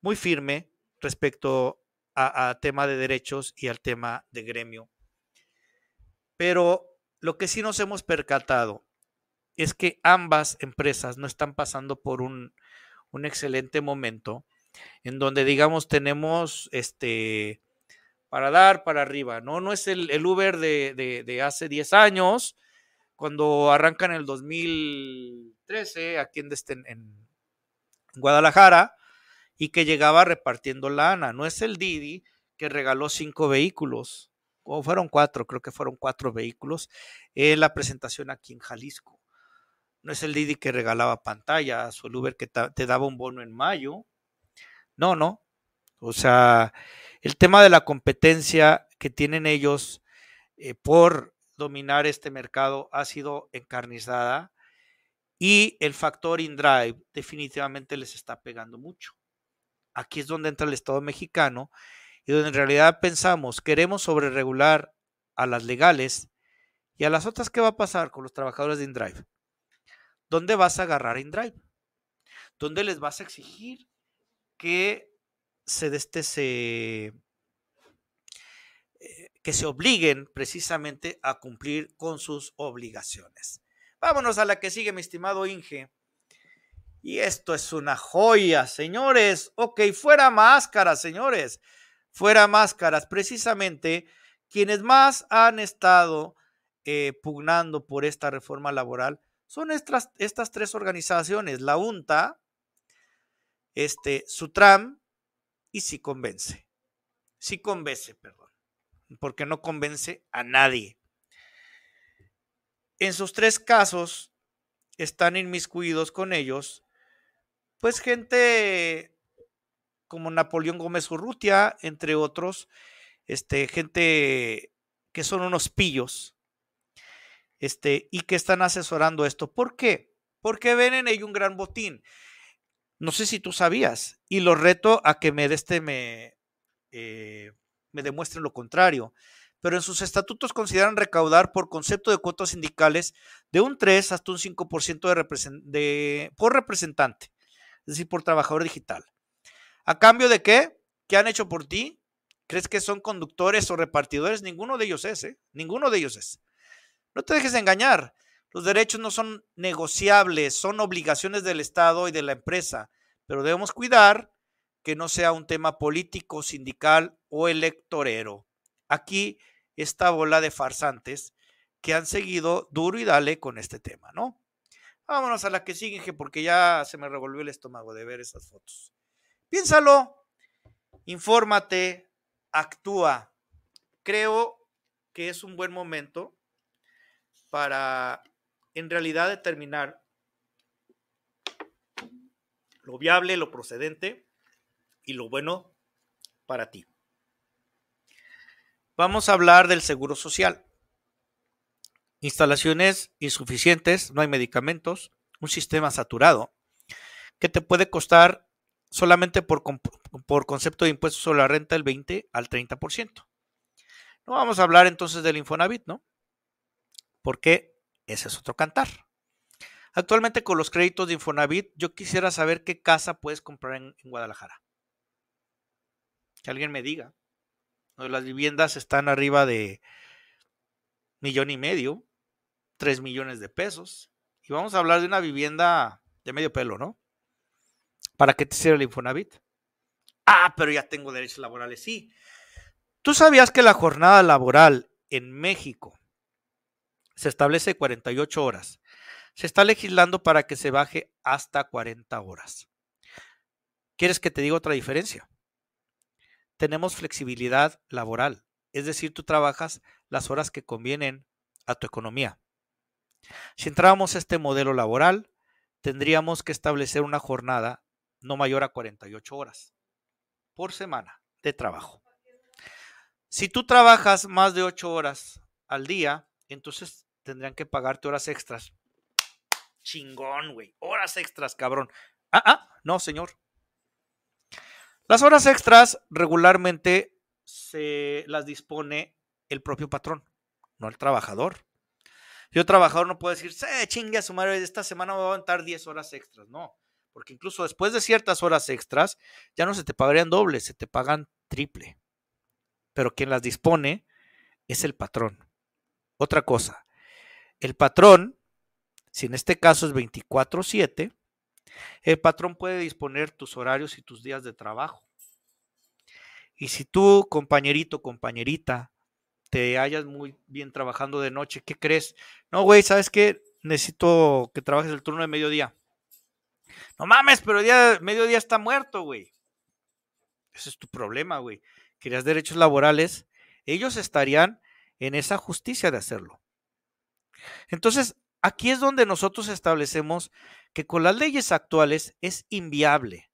muy firme respecto a, a tema de derechos y al tema de gremio. Pero lo que sí nos hemos percatado es que ambas empresas no están pasando por un, excelente momento en donde digamos tenemos este para dar para arriba, ¿no? No es el, Uber de, hace 10 años, cuando arranca en el 2013 aquí en, este, en, Guadalajara y que llegaba repartiendo lana. No es el Didi que regaló cinco vehículos o fueron cuatro, creo que fueron cuatro vehículos, en eh, la presentación aquí en Jalisco. No es el Didi que regalaba pantallas o el Uber que te daba un bono en mayo. No, no. O sea, el tema de la competencia que tienen ellos eh, por dominar este mercado ha sido encarnizada y el factor in-drive definitivamente les está pegando mucho. Aquí es donde entra el Estado mexicano y donde en realidad pensamos, queremos regular a las legales y a las otras, ¿qué va a pasar con los trabajadores de InDrive? ¿Dónde vas a agarrar InDrive? ¿Dónde les vas a exigir que se, eh, que se obliguen precisamente a cumplir con sus obligaciones? Vámonos a la que sigue, mi estimado Inge. Y esto es una joya, señores. Ok, fuera máscara, señores fuera máscaras. Precisamente quienes más han estado eh, pugnando por esta reforma laboral son estas, estas tres organizaciones, la UNTA, este, Sutram y Si Convence. Si Convence, perdón, porque no convence a nadie. En sus tres casos están inmiscuidos con ellos, pues gente como Napoleón Gómez Urrutia, entre otros, este, gente que son unos pillos este, y que están asesorando esto. ¿Por qué? Porque ven en ello un gran botín. No sé si tú sabías y lo reto a que me, este, me, eh, me demuestren lo contrario. Pero en sus estatutos consideran recaudar por concepto de cuotas sindicales de un 3 hasta un 5% por representante, es decir, por trabajador digital. ¿A cambio de qué? ¿Qué han hecho por ti? ¿Crees que son conductores o repartidores? Ninguno de ellos es, ¿eh? Ninguno de ellos es. No te dejes engañar. Los derechos no son negociables, son obligaciones del Estado y de la empresa, pero debemos cuidar que no sea un tema político, sindical o electorero. Aquí esta bola de farsantes que han seguido duro y dale con este tema, ¿no? Vámonos a la que sigue, porque ya se me revolvió el estómago de ver esas fotos. Piénsalo, infórmate, actúa. Creo que es un buen momento para en realidad determinar lo viable, lo procedente y lo bueno para ti. Vamos a hablar del seguro social. Instalaciones insuficientes, no hay medicamentos, un sistema saturado que te puede costar solamente por, por concepto de impuestos sobre la renta del 20 al 30%. No vamos a hablar entonces del Infonavit, ¿no? Porque ese es otro cantar. Actualmente con los créditos de Infonavit, yo quisiera saber qué casa puedes comprar en, en Guadalajara. Que alguien me diga. Las viviendas están arriba de millón y medio, tres millones de pesos. Y vamos a hablar de una vivienda de medio pelo, ¿no? ¿Para qué te sirve el Infonavit? Ah, pero ya tengo derechos laborales, sí. ¿Tú sabías que la jornada laboral en México se establece 48 horas? Se está legislando para que se baje hasta 40 horas. ¿Quieres que te diga otra diferencia? Tenemos flexibilidad laboral, es decir, tú trabajas las horas que convienen a tu economía. Si entrábamos a este modelo laboral, tendríamos que establecer una jornada no mayor a 48 horas por semana de trabajo. Si tú trabajas más de 8 horas al día, entonces tendrían que pagarte horas extras. Chingón, güey. Horas extras, cabrón. Ah, ah, no, señor. Las horas extras regularmente se las dispone el propio patrón, no el trabajador. Yo trabajador no puedo decir, se chingue a su madre, esta semana va voy a aguantar 10 horas extras. No, porque incluso después de ciertas horas extras ya no se te pagarían dobles, se te pagan triple. Pero quien las dispone es el patrón. Otra cosa, el patrón, si en este caso es 24/7, el patrón puede disponer tus horarios y tus días de trabajo. Y si tú, compañerito, compañerita, te hallas muy bien trabajando de noche, ¿qué crees? No, güey, ¿sabes qué? Necesito que trabajes el turno de mediodía. No mames, pero el día, mediodía está muerto, güey. Ese es tu problema, güey. Querías derechos laborales. Ellos estarían en esa justicia de hacerlo. Entonces, aquí es donde nosotros establecemos que con las leyes actuales es inviable.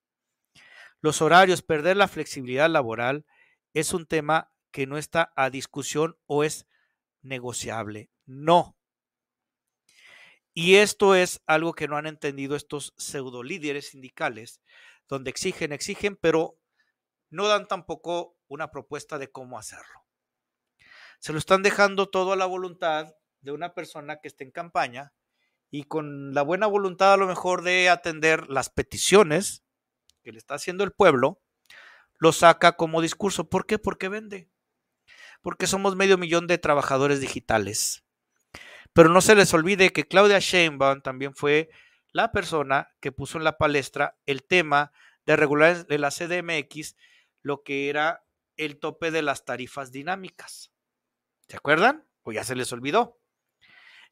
Los horarios, perder la flexibilidad laboral es un tema que no está a discusión o es negociable. No, y esto es algo que no han entendido estos pseudo líderes sindicales, donde exigen, exigen, pero no dan tampoco una propuesta de cómo hacerlo. Se lo están dejando todo a la voluntad de una persona que esté en campaña y con la buena voluntad a lo mejor de atender las peticiones que le está haciendo el pueblo, lo saca como discurso. ¿Por qué? Porque vende. Porque somos medio millón de trabajadores digitales pero no se les olvide que Claudia Sheinbaum también fue la persona que puso en la palestra el tema de regular de la CDMX, lo que era el tope de las tarifas dinámicas. ¿Se acuerdan? O ya se les olvidó.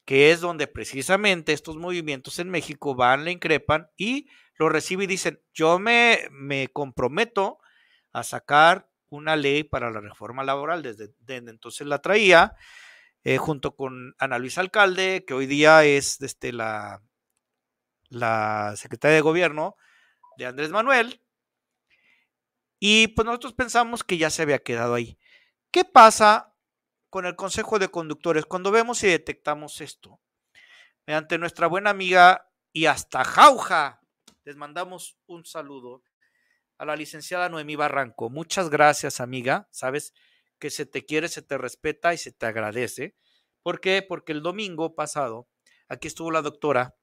Que es donde precisamente estos movimientos en México van, le increpan y lo reciben y dicen, yo me, me comprometo a sacar una ley para la reforma laboral. Desde, desde entonces la traía eh, junto con Ana Luisa Alcalde, que hoy día es este, la, la secretaria de gobierno de Andrés Manuel. Y pues nosotros pensamos que ya se había quedado ahí. ¿Qué pasa con el Consejo de Conductores cuando vemos y detectamos esto? Mediante nuestra buena amiga y hasta jauja, les mandamos un saludo a la licenciada Noemí Barranco. Muchas gracias, amiga. Sabes, que se te quiere, se te respeta y se te agradece. ¿Por qué? Porque el domingo pasado, aquí estuvo la doctora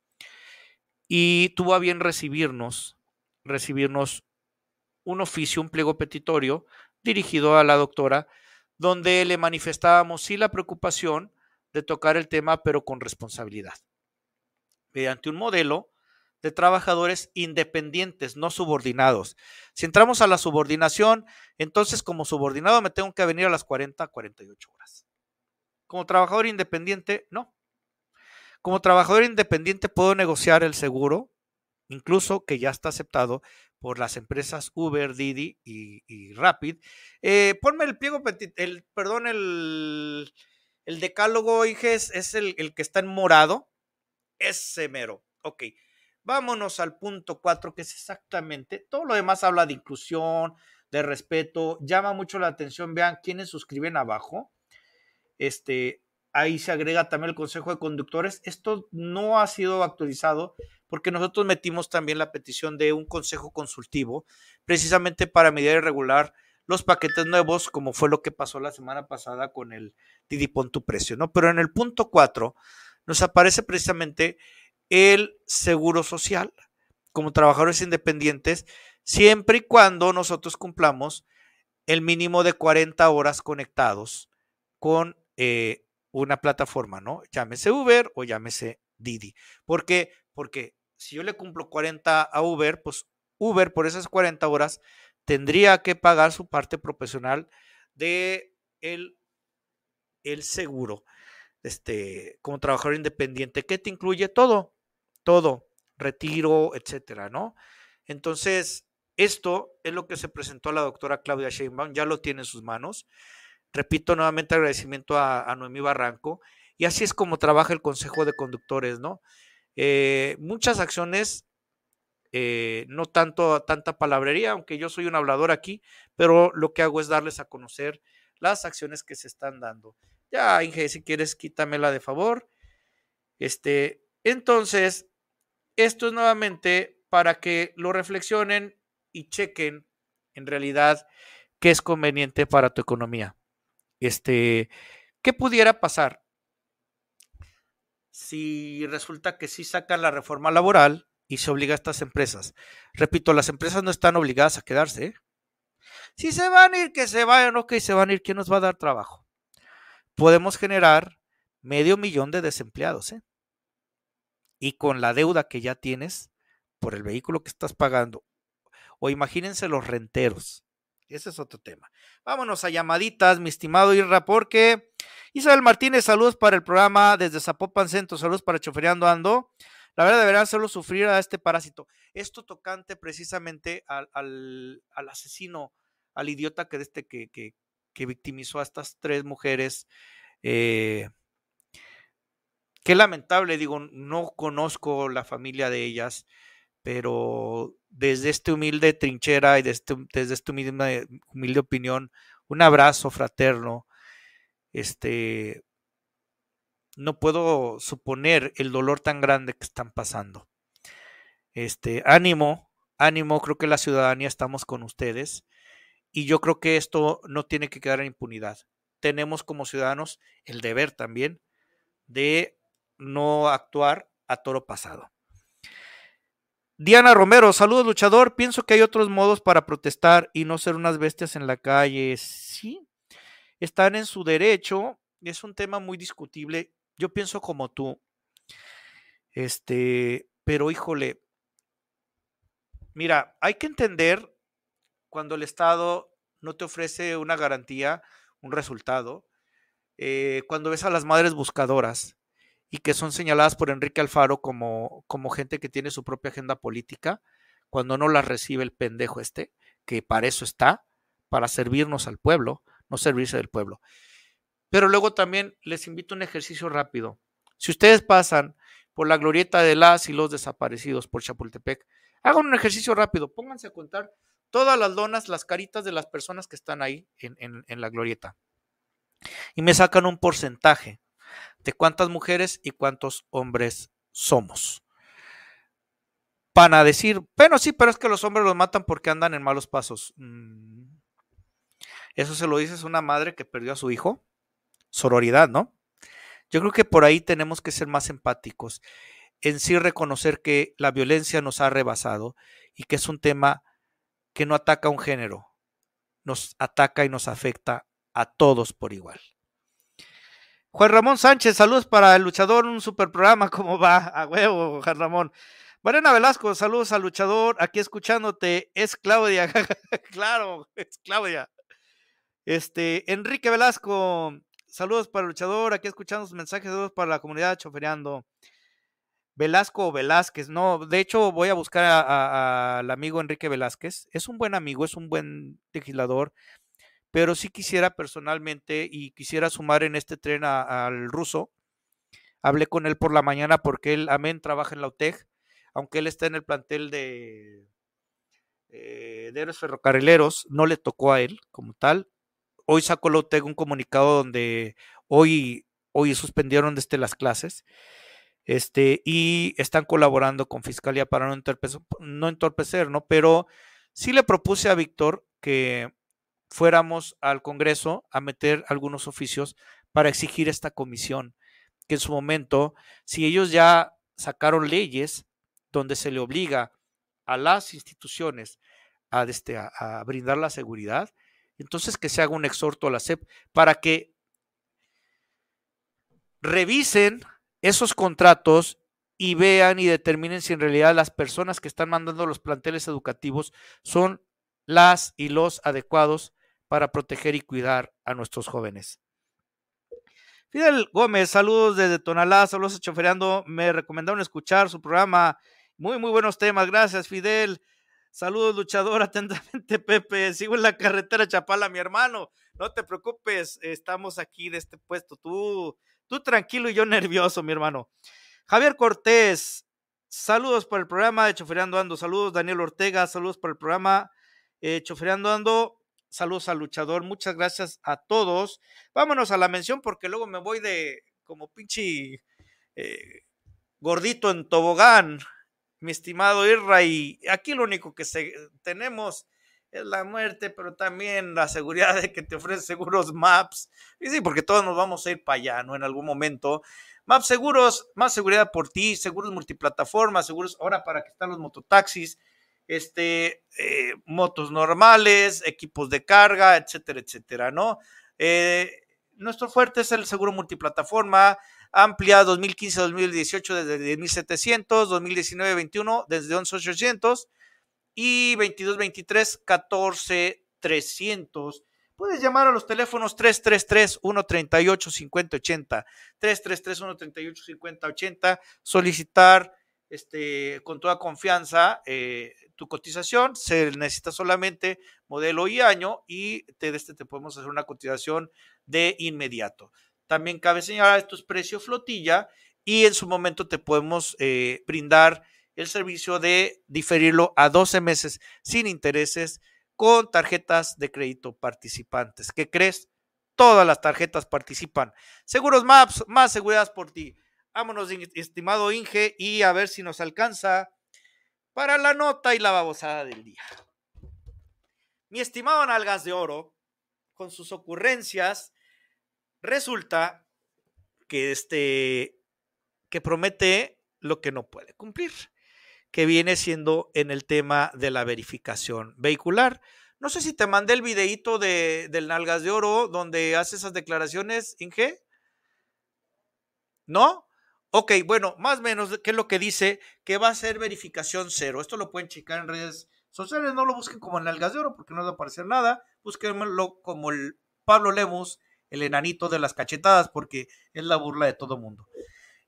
y tuvo a bien recibirnos, recibirnos un oficio, un pliego petitorio dirigido a la doctora, donde le manifestábamos sí la preocupación de tocar el tema, pero con responsabilidad, mediante un modelo de trabajadores independientes, no subordinados. Si entramos a la subordinación, entonces como subordinado me tengo que venir a las 40, 48 horas. Como trabajador independiente, no. Como trabajador independiente puedo negociar el seguro, incluso que ya está aceptado por las empresas Uber, Didi y, y Rapid. Eh, ponme el pliego, el, perdón, el, el decálogo, Inges, es el, el que está en morado. es mero. Ok, Vámonos al punto 4, que es exactamente, todo lo demás habla de inclusión, de respeto, llama mucho la atención, vean quiénes suscriben abajo. Este, ahí se agrega también el Consejo de Conductores. Esto no ha sido actualizado porque nosotros metimos también la petición de un consejo consultivo precisamente para medir y regular los paquetes nuevos, como fue lo que pasó la semana pasada con el Didi tu precio, ¿no? Pero en el punto 4 nos aparece precisamente el seguro social como trabajadores independientes, siempre y cuando nosotros cumplamos el mínimo de 40 horas conectados con eh, una plataforma, ¿no? Llámese Uber o llámese Didi. ¿Por qué? Porque si yo le cumplo 40 a Uber, pues Uber por esas 40 horas tendría que pagar su parte profesional de el, el seguro, este, como trabajador independiente, que te incluye todo, todo, retiro, etcétera, ¿no? Entonces, esto es lo que se presentó a la doctora Claudia Sheinbaum, ya lo tiene en sus manos. Repito nuevamente agradecimiento a, Noemí Barranco. Y así es como trabaja el Consejo de Conductores, ¿no? Eh, muchas acciones, eh, no tanto tanta palabrería, aunque yo soy un hablador aquí, pero lo que hago es darles a conocer las acciones que se están dando. Ya, Inge, si quieres, quítamela de favor. Este, entonces, esto es nuevamente para que lo reflexionen y chequen en realidad qué es conveniente para tu economía. Este, ¿qué pudiera pasar si resulta que sí sacan la reforma laboral y se obliga a estas empresas? Repito, las empresas no están obligadas a quedarse. ¿eh? Si se van a ir, que se vayan, ok, se van a ir, ¿quién nos va a dar trabajo? Podemos generar medio millón de desempleados, ¿eh? y con la deuda que ya tienes por el vehículo que estás pagando. O imagínense los renteros. Ese es otro tema. Vámonos a llamaditas, mi estimado Irra, porque Isabel Martínez, saludos para el programa desde Zapopan Centro, saludos para Chofereando Ando. La verdad deberán hacerlo sufrir a este parásito. Esto tocante precisamente al, al, asesino, al idiota que, este, que, que, que victimizó a estas tres mujeres eh, Qué lamentable, digo, no conozco la familia de ellas, pero desde este humilde trinchera y este, desde, desde esta humilde, humilde opinión, un abrazo fraterno. Este, no puedo suponer el dolor tan grande que están pasando. Este, ánimo, ánimo, creo que la ciudadanía estamos con ustedes y yo creo que esto no tiene que quedar en impunidad. Tenemos como ciudadanos el deber también de no actuar a toro pasado. Diana Romero, saludos luchador. Pienso que hay otros modos para protestar y no ser unas bestias en la calle. Sí, están en su derecho. Es un tema muy discutible. Yo pienso como tú. Este, pero híjole, mira, hay que entender cuando el Estado no te ofrece una garantía, un resultado. Eh, cuando ves a las madres buscadoras, y que son señaladas por Enrique Alfaro como, como gente que tiene su propia agenda política, cuando no las recibe el pendejo este, que para eso está, para servirnos al pueblo, no servirse del pueblo. Pero luego también les invito un ejercicio rápido. Si ustedes pasan por la glorieta de las y los desaparecidos por Chapultepec, hagan un ejercicio rápido, pónganse a contar todas las donas, las caritas de las personas que están ahí en, en la glorieta. Y me sacan un porcentaje de cuántas mujeres y cuántos hombres somos. Para decir, bueno, sí, pero es que los hombres los matan porque andan en malos pasos. Mm. Eso se lo dices una madre que perdió a su hijo. Sororidad, ¿no? Yo creo que por ahí tenemos que ser más empáticos. En sí reconocer que la violencia nos ha rebasado y que es un tema que no ataca a un género, nos ataca y nos afecta a todos por igual. Juan Ramón Sánchez, saludos para el luchador, un super programa, [laughs] ¿cómo va? A huevo, Juan Ramón. Mariana Velasco, saludos al luchador, aquí escuchándote, es Claudia, [laughs] claro, es Claudia. Este, Enrique Velasco, saludos para el luchador, aquí escuchando sus mensajes, saludos para la comunidad chofereando. Velasco o Velázquez, no, de hecho voy a buscar al amigo Enrique Velázquez, es un buen amigo, es un buen legislador, pero sí quisiera personalmente y quisiera sumar en este tren al ruso. Hablé con él por la mañana porque él, amén, trabaja en la UTEC, aunque él está en el plantel de, eh, de los ferrocarrileros, no le tocó a él como tal. Hoy sacó la UTEC un comunicado donde hoy, hoy suspendieron desde las clases. Este, y están colaborando con Fiscalía para no entorpecer, ¿no? Pero sí le propuse a Víctor que fuéramos al Congreso a meter algunos oficios para exigir esta comisión, que en su momento, si ellos ya sacaron leyes donde se le obliga a las instituciones a, este, brindar la seguridad, entonces que se haga un exhorto a la SEP para que revisen esos contratos y vean y determinen si en realidad las personas que están mandando los planteles educativos son las y los adecuados para proteger y cuidar a nuestros jóvenes. Fidel Gómez, saludos desde Tonalá, saludos a Choferando, me recomendaron escuchar su programa, muy, muy buenos temas, gracias Fidel. Saludos, luchador, [laughs] atentamente, Pepe. Sigo en la carretera Chapala, mi hermano. No te preocupes, estamos aquí de este puesto. Tú, tú tranquilo y yo nervioso, mi hermano. Javier Cortés, saludos para el programa de Choferando Ando. Saludos, Daniel Ortega, saludos para el programa eh, Choferando Ando. Saludos al luchador. Muchas gracias a todos. Vámonos a la mención porque luego me voy de como pinche eh, gordito en tobogán, mi estimado Irra. Y aquí lo único que tenemos es la muerte, pero también la seguridad de que te ofrece seguros Maps. Y sí, porque todos nos vamos a ir para allá, ¿no? En algún momento. Maps seguros, más seguridad por ti, seguros multiplataformas, seguros ahora para que están los mototaxis este, eh, motos normales, equipos de carga, etcétera, etcétera, ¿no? Eh, nuestro fuerte es el seguro multiplataforma, amplia 2015-2018 desde 10.700, 2019-21 desde 11.800 y 22-23 14.300. Puedes llamar a los teléfonos 333-138-5080, 333-138-5080, solicitar este, con toda confianza eh, tu cotización. Se necesita solamente modelo y año y te, este, te podemos hacer una cotización de inmediato. También cabe señalar, estos precios flotilla y en su momento te podemos eh, brindar el servicio de diferirlo a 12 meses sin intereses con tarjetas de crédito participantes. ¿Qué crees? Todas las tarjetas participan. Seguros Maps, más seguridad por ti. Vámonos, estimado Inge, y a ver si nos alcanza para la nota y la babosada del día. Mi estimado Nalgas de Oro, con sus ocurrencias, resulta que este que promete lo que no puede cumplir, que viene siendo en el tema de la verificación vehicular. No sé si te mandé el videíto del Nalgas de Oro donde hace esas declaraciones, Inge. ¿No? Ok, bueno, más o menos, ¿qué es lo que dice? Que va a ser verificación cero. Esto lo pueden checar en redes sociales. No lo busquen como en Algas de Oro porque no va a aparecer nada. Búsquenlo como el Pablo Lemus, el enanito de las cachetadas, porque es la burla de todo mundo.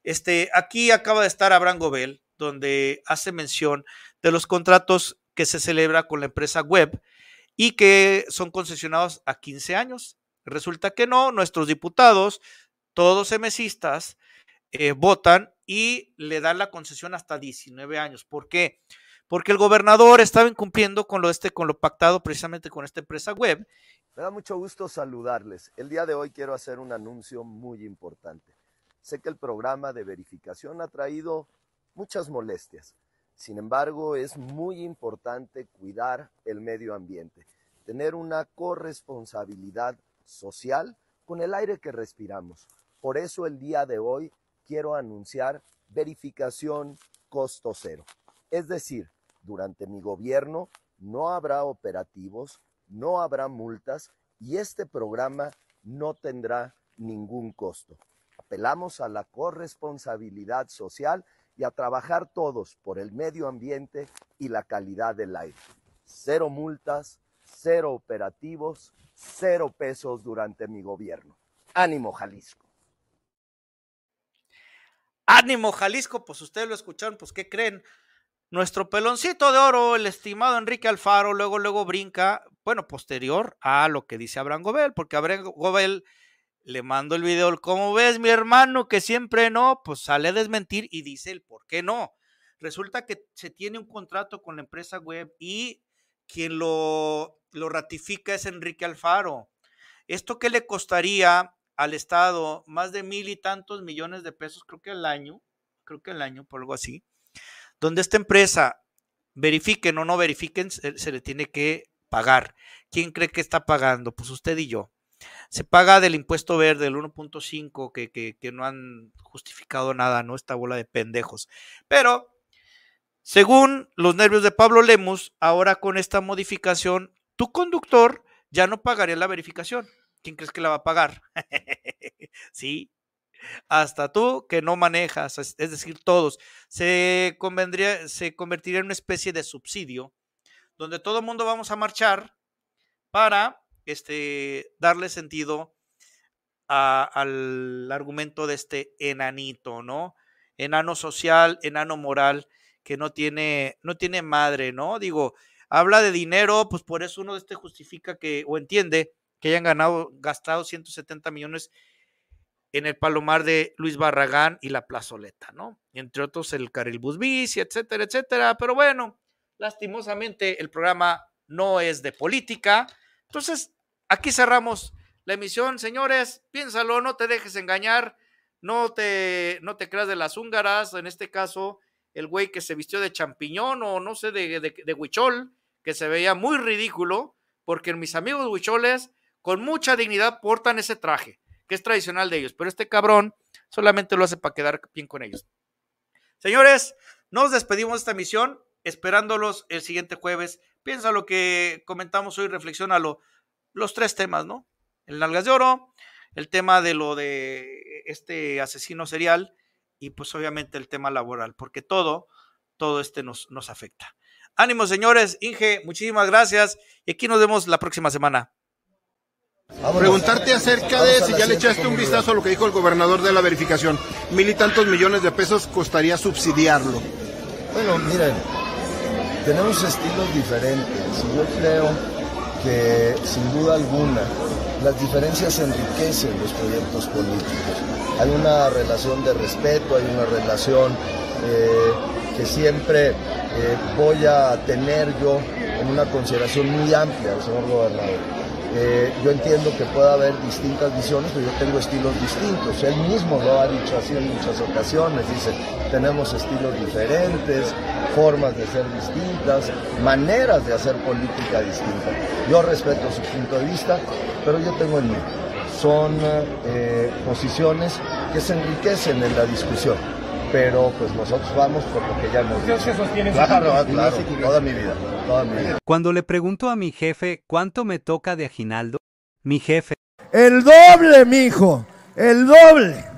Este, aquí acaba de estar Abraham Gobel, donde hace mención de los contratos que se celebra con la empresa web y que son concesionados a 15 años. Resulta que no, nuestros diputados, todos emesistas, eh, votan y le dan la concesión hasta 19 años. ¿Por qué? Porque el gobernador estaba incumpliendo con lo, este, con lo pactado precisamente con esta empresa web. Me da mucho gusto saludarles. El día de hoy quiero hacer un anuncio muy importante. Sé que el programa de verificación ha traído muchas molestias. Sin embargo, es muy importante cuidar el medio ambiente, tener una corresponsabilidad social con el aire que respiramos. Por eso el día de hoy quiero anunciar verificación costo cero. Es decir, durante mi gobierno no habrá operativos, no habrá multas y este programa no tendrá ningún costo. Apelamos a la corresponsabilidad social y a trabajar todos por el medio ambiente y la calidad del aire. Cero multas, cero operativos, cero pesos durante mi gobierno. Ánimo, Jalisco. Ánimo Jalisco, pues ustedes lo escucharon, pues ¿qué creen? Nuestro peloncito de oro, el estimado Enrique Alfaro, luego, luego brinca, bueno, posterior a lo que dice Abraham Gobel, porque Abraham Gobel le mando el video, ¿Cómo ves mi hermano que siempre no? Pues sale a desmentir y dice el por qué no. Resulta que se tiene un contrato con la empresa web y quien lo, lo ratifica es Enrique Alfaro. ¿Esto qué le costaría al Estado más de mil y tantos millones de pesos, creo que al año, creo que al año, por algo así, donde esta empresa verifiquen o no verifiquen, se, le tiene que pagar. ¿Quién cree que está pagando? Pues usted y yo. Se paga del impuesto verde, el 1.5, que, que, que no han justificado nada, ¿no? Esta bola de pendejos. Pero, según los nervios de Pablo Lemus, ahora con esta modificación, tu conductor ya no pagaría la verificación. ¿Quién crees que la va a pagar? [laughs] sí, hasta tú que no manejas, es decir, todos. Se, convendría, se convertiría en una especie de subsidio donde todo el mundo vamos a marchar para este, darle sentido al argumento de este enanito, ¿no? Enano social, enano moral, que no tiene, no tiene madre, ¿no? Digo, habla de dinero, pues por eso uno de este justifica que, o entiende que hayan ganado, gastado 170 millones en el Palomar de Luis Barragán y la Plazoleta, ¿no? Entre otros el Caril Busbis etcétera, etcétera. Pero bueno, lastimosamente el programa no es de política. Entonces, aquí cerramos la emisión. Señores, piénsalo, no te dejes engañar, no te, no te creas de las húngaras, en este caso, el güey que se vistió de champiñón o no sé, de huichol, que se veía muy ridículo, porque mis amigos huicholes con mucha dignidad portan ese traje, que es tradicional de ellos, pero este cabrón solamente lo hace para quedar bien con ellos. Señores, nos despedimos de esta misión, esperándolos el siguiente jueves. Piensa lo que comentamos hoy, reflexiona los tres temas, ¿no? El nalgas de oro, el tema de lo de este asesino serial y pues obviamente el tema laboral, porque todo, todo este nos, nos afecta. Ánimo, señores. Inge, muchísimas gracias. Y aquí nos vemos la próxima semana. Preguntarte acerca de si ya le echaste un vistazo a lo que dijo el gobernador de la verificación. Mil y tantos millones de pesos costaría subsidiarlo. Bueno, miren, tenemos estilos diferentes. Yo creo que sin duda alguna las diferencias enriquecen los proyectos políticos. Hay una relación de respeto, hay una relación eh, que siempre eh, voy a tener yo en una consideración muy amplia al señor gobernador eh, yo entiendo que pueda haber distintas visiones, pero yo tengo estilos distintos. Él mismo lo ha dicho así en muchas ocasiones. Dice, tenemos estilos diferentes, formas de ser distintas, maneras de hacer política distinta. Yo respeto su punto de vista, pero yo tengo el mío. Son eh, posiciones que se enriquecen en la discusión pero pues nosotros vamos por lo que ya hemos Claro, claro, toda mi vida, toda mi vida. Cuando le pregunto a mi jefe cuánto me toca de aguinaldo, mi jefe... El doble, mijo, el doble.